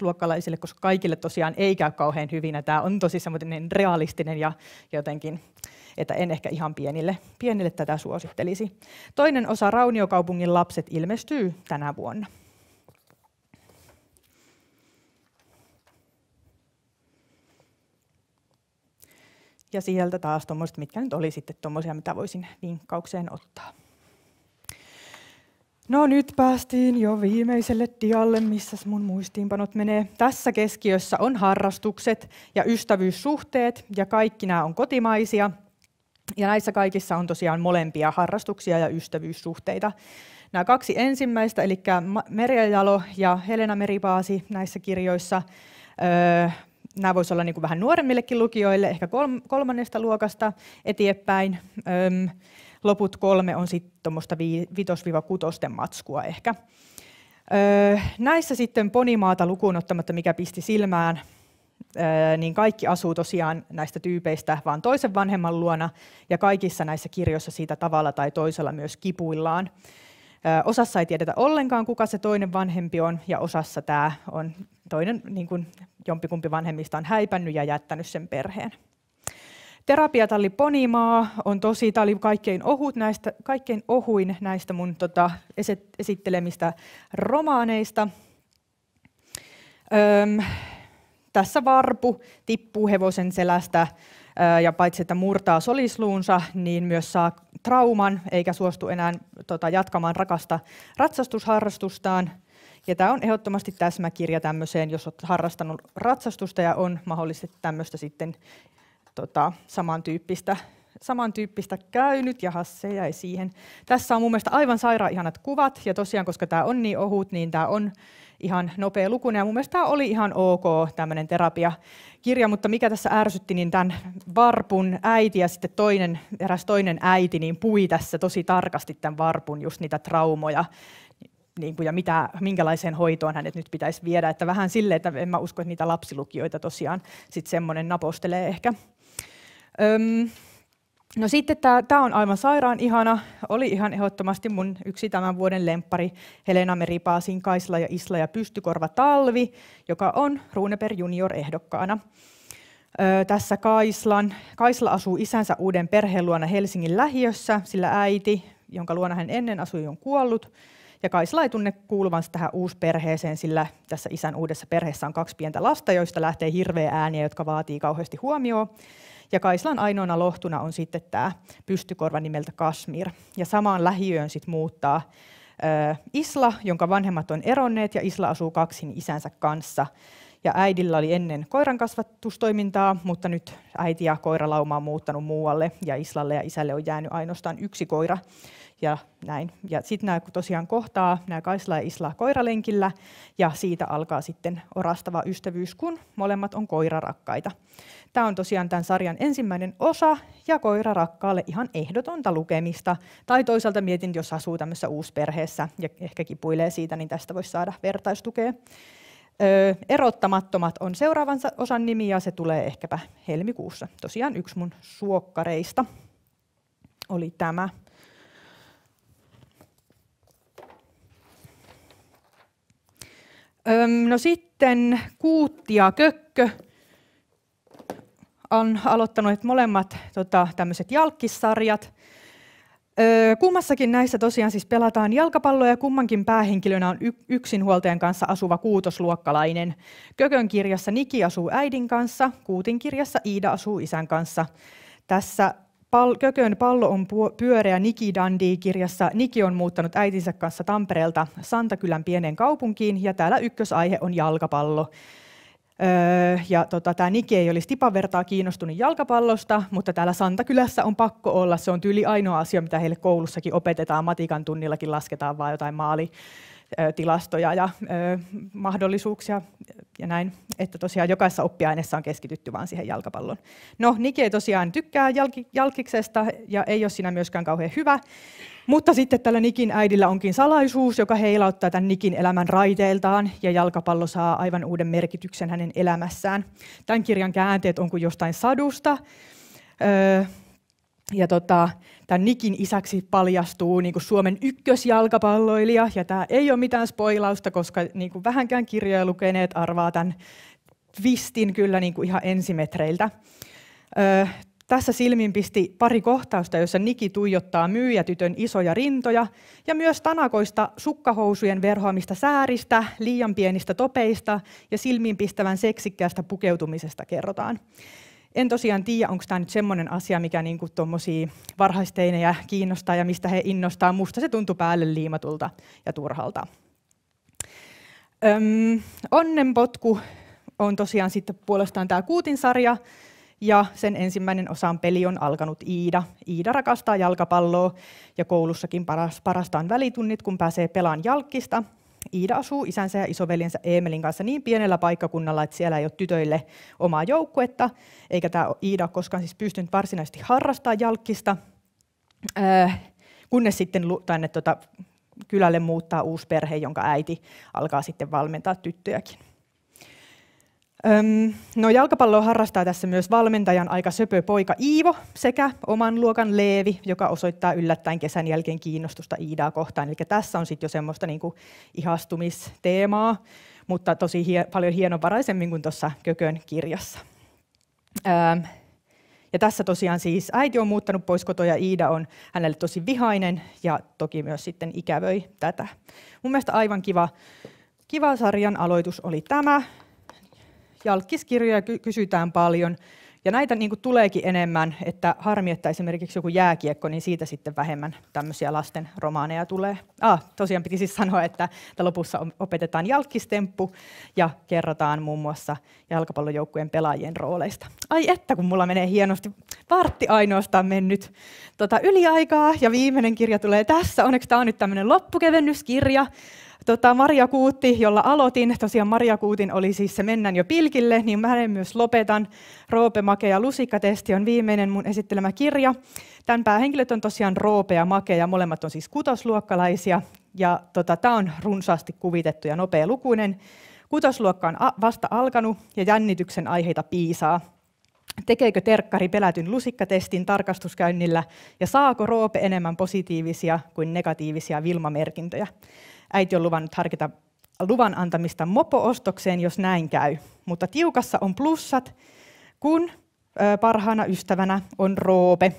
luokkalaisille, koska kaikille tosiaan ei käy kauhean hyvin. Tämä on tosi semmoinen realistinen ja jotenkin, että en ehkä ihan pienille, pienille tätä suosittelisi. Toinen osa Rauniokaupungin lapset ilmestyy tänä vuonna. Ja sieltä taas tuommoiset, mitkä nyt oli sitten tuommoisia, mitä voisin vinkkaukseen ottaa. No nyt päästiin jo viimeiselle dialle, missä mun muistiinpanot menee. Tässä keskiössä on harrastukset ja ystävyyssuhteet ja kaikki nämä on kotimaisia. Ja näissä kaikissa on tosiaan molempia harrastuksia ja ystävyyssuhteita. Nämä kaksi ensimmäistä, eli Merja Jalo ja Helena Meripaasi näissä kirjoissa, öö, nämä voisivat olla niin kuin vähän nuoremmillekin lukijoille, ehkä kolmannesta luokasta eteenpäin. Öö, loput kolme on sitten tuommoista vitos-kutosten matskua ehkä. Öö, näissä sitten ponimaata lukuun ottamatta, mikä pisti silmään, öö, niin kaikki asuu tosiaan näistä tyypeistä vaan toisen vanhemman luona, ja kaikissa näissä kirjoissa siitä tavalla tai toisella myös kipuillaan. Öö, osassa ei tiedetä ollenkaan, kuka se toinen vanhempi on, ja osassa tämä on toinen, niin kuin jompikumpi vanhemmista on häipännyt ja jättänyt sen perheen. Terapiatalli Ponimaa on tosi, tämä oli kaikkein, ohut näistä, kaikkein ohuin näistä mun tota, esittelemistä romaaneista. Öm, tässä varpu tippuu hevosen selästä ö, ja paitsi että murtaa solisluunsa, niin myös saa trauman eikä suostu enää tota, jatkamaan rakasta ratsastusharrastustaan. Ja tämä on ehdottomasti täsmäkirja tämmöiseen, jos olet harrastanut ratsastusta ja on mahdollisesti tämmöistä sitten tota, samantyyppistä, samantyyppistä käynyt. ja se jäi siihen. Tässä on mun mielestä aivan sairaan ihanat kuvat. Ja tosiaan, koska tämä on niin ohut, niin tämä on ihan nopea lukuna Ja mun mielestä tämä oli ihan ok tämmöinen terapiakirja, mutta mikä tässä ärsytti, niin tämän varpun äiti ja sitten toinen, eräs toinen äiti niin pui tässä tosi tarkasti tämän varpun just niitä traumoja niin kuin, ja mitä, minkälaiseen hoitoon hänet nyt pitäisi viedä. Että vähän silleen, että en mä usko, että niitä lapsilukijoita tosiaan sitten semmoinen napostelee ehkä. Öm, no sitten tämä on aivan sairaan ihana. Oli ihan ehdottomasti mun yksi tämän vuoden lempari Helena Meripaasin Kaisla ja Isla ja Pystykorva Talvi, joka on Runeper junior ehdokkaana. Öö, tässä Kaislan. Kaisla asuu isänsä uuden perheen luona Helsingin lähiössä, sillä äiti, jonka luona hän ennen asui, on kuollut. Ja Kaisla ei tunne kuuluvansa tähän uusperheeseen, sillä tässä isän uudessa perheessä on kaksi pientä lasta, joista lähtee hirveä ääniä, jotka vaatii kauheasti huomioon. Ja Kaislan ainoana lohtuna on sitten tämä pystykorva nimeltä Kasmir. Ja samaan lähiöön sitten muuttaa Isla, jonka vanhemmat on eronneet ja Isla asuu kaksin isänsä kanssa. Ja äidillä oli ennen koiran kasvatustoimintaa, mutta nyt äiti ja koiralauma on muuttanut muualle ja Islalle ja isälle on jäänyt ainoastaan yksi koira. Ja näin. Ja sitten nämä tosiaan kohtaa, nämä Kaisla ja Isla koiralenkillä ja siitä alkaa sitten orastava ystävyys, kun molemmat on koirarakkaita. Tämä on tosiaan tämän sarjan ensimmäinen osa ja koira rakkaalle ihan ehdotonta lukemista. Tai toisaalta mietin, jos asuu tämmöisessä uusperheessä ja ehkä kipuilee siitä, niin tästä voisi saada vertaistukea. Öö, erottamattomat on seuraavan osan nimi ja se tulee ehkäpä helmikuussa. Tosiaan yksi mun suokkareista oli tämä. no sitten kuutti ja kökkö on aloittanut molemmat tota, tämmöiset jalkkissarjat. Öö, kummassakin näissä tosiaan siis pelataan jalkapalloa ja kummankin päähenkilönä on yksinhuoltajan kanssa asuva kuutosluokkalainen. Kökön kirjassa Niki asuu äidin kanssa, Kuutin kirjassa Iida asuu isän kanssa. Tässä pal- Kökön pallo on pyöreä Niki Dandi kirjassa Niki on muuttanut äitinsä kanssa Tampereelta Santakylän pienen kaupunkiin ja täällä ykkösaihe on jalkapallo. Öö, ja tota, tämä Niki ei olisi tipan vertaa kiinnostunut jalkapallosta, mutta täällä Santakylässä on pakko olla. Se on tyyli ainoa asia, mitä heille koulussakin opetetaan. Matikan tunnillakin lasketaan vain jotain maali, tilastoja ja mahdollisuuksia ja näin, että tosiaan jokaisessa oppiaineessa on keskitytty vain siihen jalkapalloon. No, Nike ei tosiaan tykkää jalkiksesta ja ei ole siinä myöskään kauhean hyvä, mutta sitten tällä Nikin äidillä onkin salaisuus, joka heilauttaa tämän Nikin elämän raiteiltaan ja jalkapallo saa aivan uuden merkityksen hänen elämässään. Tämän kirjan käänteet on kuin jostain sadusta. Öö, ja tota, tämän Nikin isäksi paljastuu niin Suomen ykkösjalkapalloilija, ja tämä ei ole mitään spoilausta, koska niin vähänkään kirjoja lukeneet arvaa tämän twistin kyllä niin ihan ensimetreiltä. Öö, tässä silmin pisti pari kohtausta, jossa Niki tuijottaa myyjätytön isoja rintoja ja myös tanakoista sukkahousujen verhoamista sääristä, liian pienistä topeista ja silmiinpistävän seksikkäästä pukeutumisesta kerrotaan en tosiaan tiedä, onko tämä nyt semmoinen asia, mikä niinku tuommoisia varhaisteinejä kiinnostaa ja mistä he innostaa. Musta se tuntui päälle liimatulta ja turhalta. Öm, onnenpotku on tosiaan sitten puolestaan tämä kuutinsarja, ja sen ensimmäinen osan peli on alkanut Iida. Iida rakastaa jalkapalloa ja koulussakin paras, parastaan välitunnit, kun pääsee pelaan jalkkista. Iida asuu isänsä ja isoveljensä Eemelin kanssa niin pienellä paikkakunnalla, että siellä ei ole tytöille omaa joukkuetta, eikä tämä Iida koskaan siis pystynyt varsinaisesti harrastaa jalkista, öö, kunnes sitten tänne tuota, kylälle muuttaa uusi perhe, jonka äiti alkaa sitten valmentaa tyttöjäkin. Öm, no jalkapalloa harrastaa tässä myös valmentajan aika söpö poika Iivo sekä oman luokan Leevi, joka osoittaa yllättäen kesän jälkeen kiinnostusta Iidaa kohtaan. Eli tässä on sitten jo semmoista niinku ihastumisteemaa, mutta tosi hie- paljon hienovaraisemmin kuin tuossa Kökön kirjassa. Öm, ja tässä tosiaan siis äiti on muuttanut pois kotoa ja Iida on hänelle tosi vihainen ja toki myös sitten ikävöi tätä. Mun mielestä aivan kiva, kiva sarjan aloitus oli tämä jalkiskirjoja kysytään paljon, ja näitä niin kuin tuleekin enemmän, että harmi, että esimerkiksi joku jääkiekko, niin siitä sitten vähemmän tämmöisiä lasten romaaneja tulee. Ah, tosiaan piti siis sanoa, että, lopussa opetetaan jalkistemppu ja kerrotaan muun muassa jalkapallojoukkueen pelaajien rooleista. Ai että, kun mulla menee hienosti. Vartti ainoastaan mennyt tota, yliaikaa ja viimeinen kirja tulee tässä. Onneksi tämä on nyt tämmöinen loppukevennyskirja tota, Maria Kuutti, jolla aloitin, tosiaan Maria Kuutin oli siis se Mennään jo pilkille, niin mä en myös lopetan. Roope, Make ja Lusikkatesti on viimeinen mun esittelemä kirja. Tämän päähenkilöt on tosiaan Roope ja Make ja molemmat on siis kutosluokkalaisia. Ja tota, tämä on runsaasti kuvitettu ja nopea lukuinen. Kutosluokka on vasta alkanut ja jännityksen aiheita piisaa. Tekeekö terkkari pelätyn lusikkatestin tarkastuskäynnillä ja saako Roope enemmän positiivisia kuin negatiivisia vilmamerkintöjä? Äiti on luvannut harkita luvan antamista Mopo ostokseen jos näin käy. Mutta tiukassa on plussat, kun parhaana ystävänä on Roope,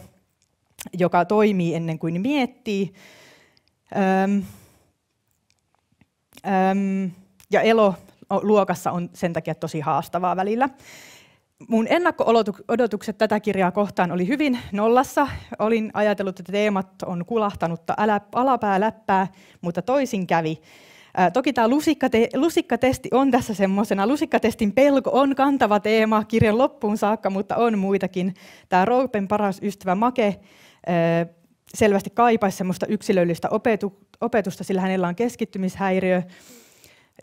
joka toimii ennen kuin miettii. Öm, öm, ja elo luokassa on sen takia tosi haastavaa välillä mun ennakko-odotukset tätä kirjaa kohtaan oli hyvin nollassa. Olin ajatellut, että teemat on kulahtanutta alapää läppää, mutta toisin kävi. toki tämä lusikkate, lusikkatesti on tässä semmoisena. Lusikkatestin pelko on kantava teema kirjan loppuun saakka, mutta on muitakin. Tämä Roopen paras ystävä Make selvästi kaipaisi semmoista yksilöllistä opetusta, sillä hänellä on keskittymishäiriö.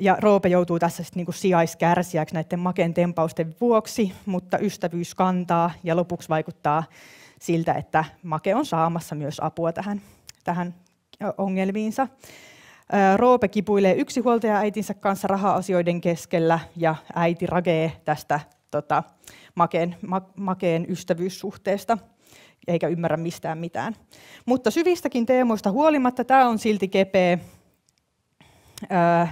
Ja Roope joutuu tässä sitten niinku sijaiskärsijäksi näiden maken tempausten vuoksi, mutta ystävyys kantaa ja lopuksi vaikuttaa siltä, että make on saamassa myös apua tähän, tähän ongelmiinsa. Roope kipuilee yksihuoltaja äitinsä kanssa raha-asioiden keskellä ja äiti ragee tästä tota, makeen, ma, makeen ystävyyssuhteesta eikä ymmärrä mistään mitään. Mutta syvistäkin teemoista huolimatta tämä on silti kepeä. Öö,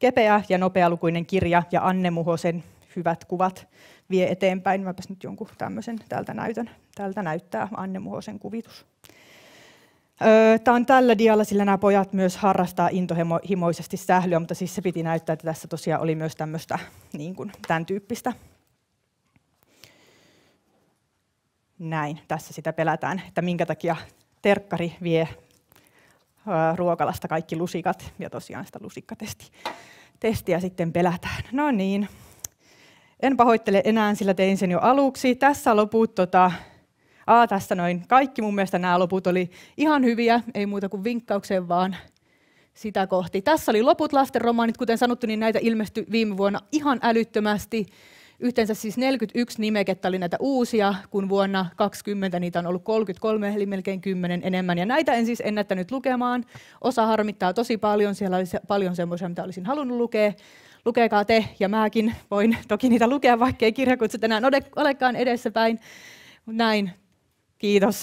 kepeä ja nopealukuinen kirja ja Anne Muhosen hyvät kuvat vie eteenpäin. Mäpäs nyt jonkun tämmöisen tältä näytön. Tältä näyttää Anne Muhosen kuvitus. Tämä on tällä dialla, sillä nämä pojat myös harrastaa intohimoisesti sählyä, mutta siis se piti näyttää, että tässä tosiaan oli myös tämmöistä niin kuin, tämän tyyppistä. Näin, tässä sitä pelätään, että minkä takia terkkari vie ruokalasta kaikki lusikat ja tosiaan sitä lusikkatestiä sitten pelätään. No niin, en pahoittele enää, sillä tein sen jo aluksi. Tässä loput, tota, aa, tässä noin, kaikki mun mielestä nämä loput oli ihan hyviä, ei muuta kuin vinkkaukseen vaan sitä kohti. Tässä oli loput lasten romaanit, kuten sanottu, niin näitä ilmestyi viime vuonna ihan älyttömästi. Yhteensä siis 41 nimekettä oli näitä uusia, kun vuonna 2020 niitä on ollut 33, eli melkein 10 enemmän. Ja näitä en siis ennättänyt lukemaan. Osa harmittaa tosi paljon, siellä oli paljon semmoisia, mitä olisin halunnut lukea. Lukekaa te ja mäkin voin toki niitä lukea, vaikkei kirjakutsu tänään olekaan edessäpäin. Näin, kiitos.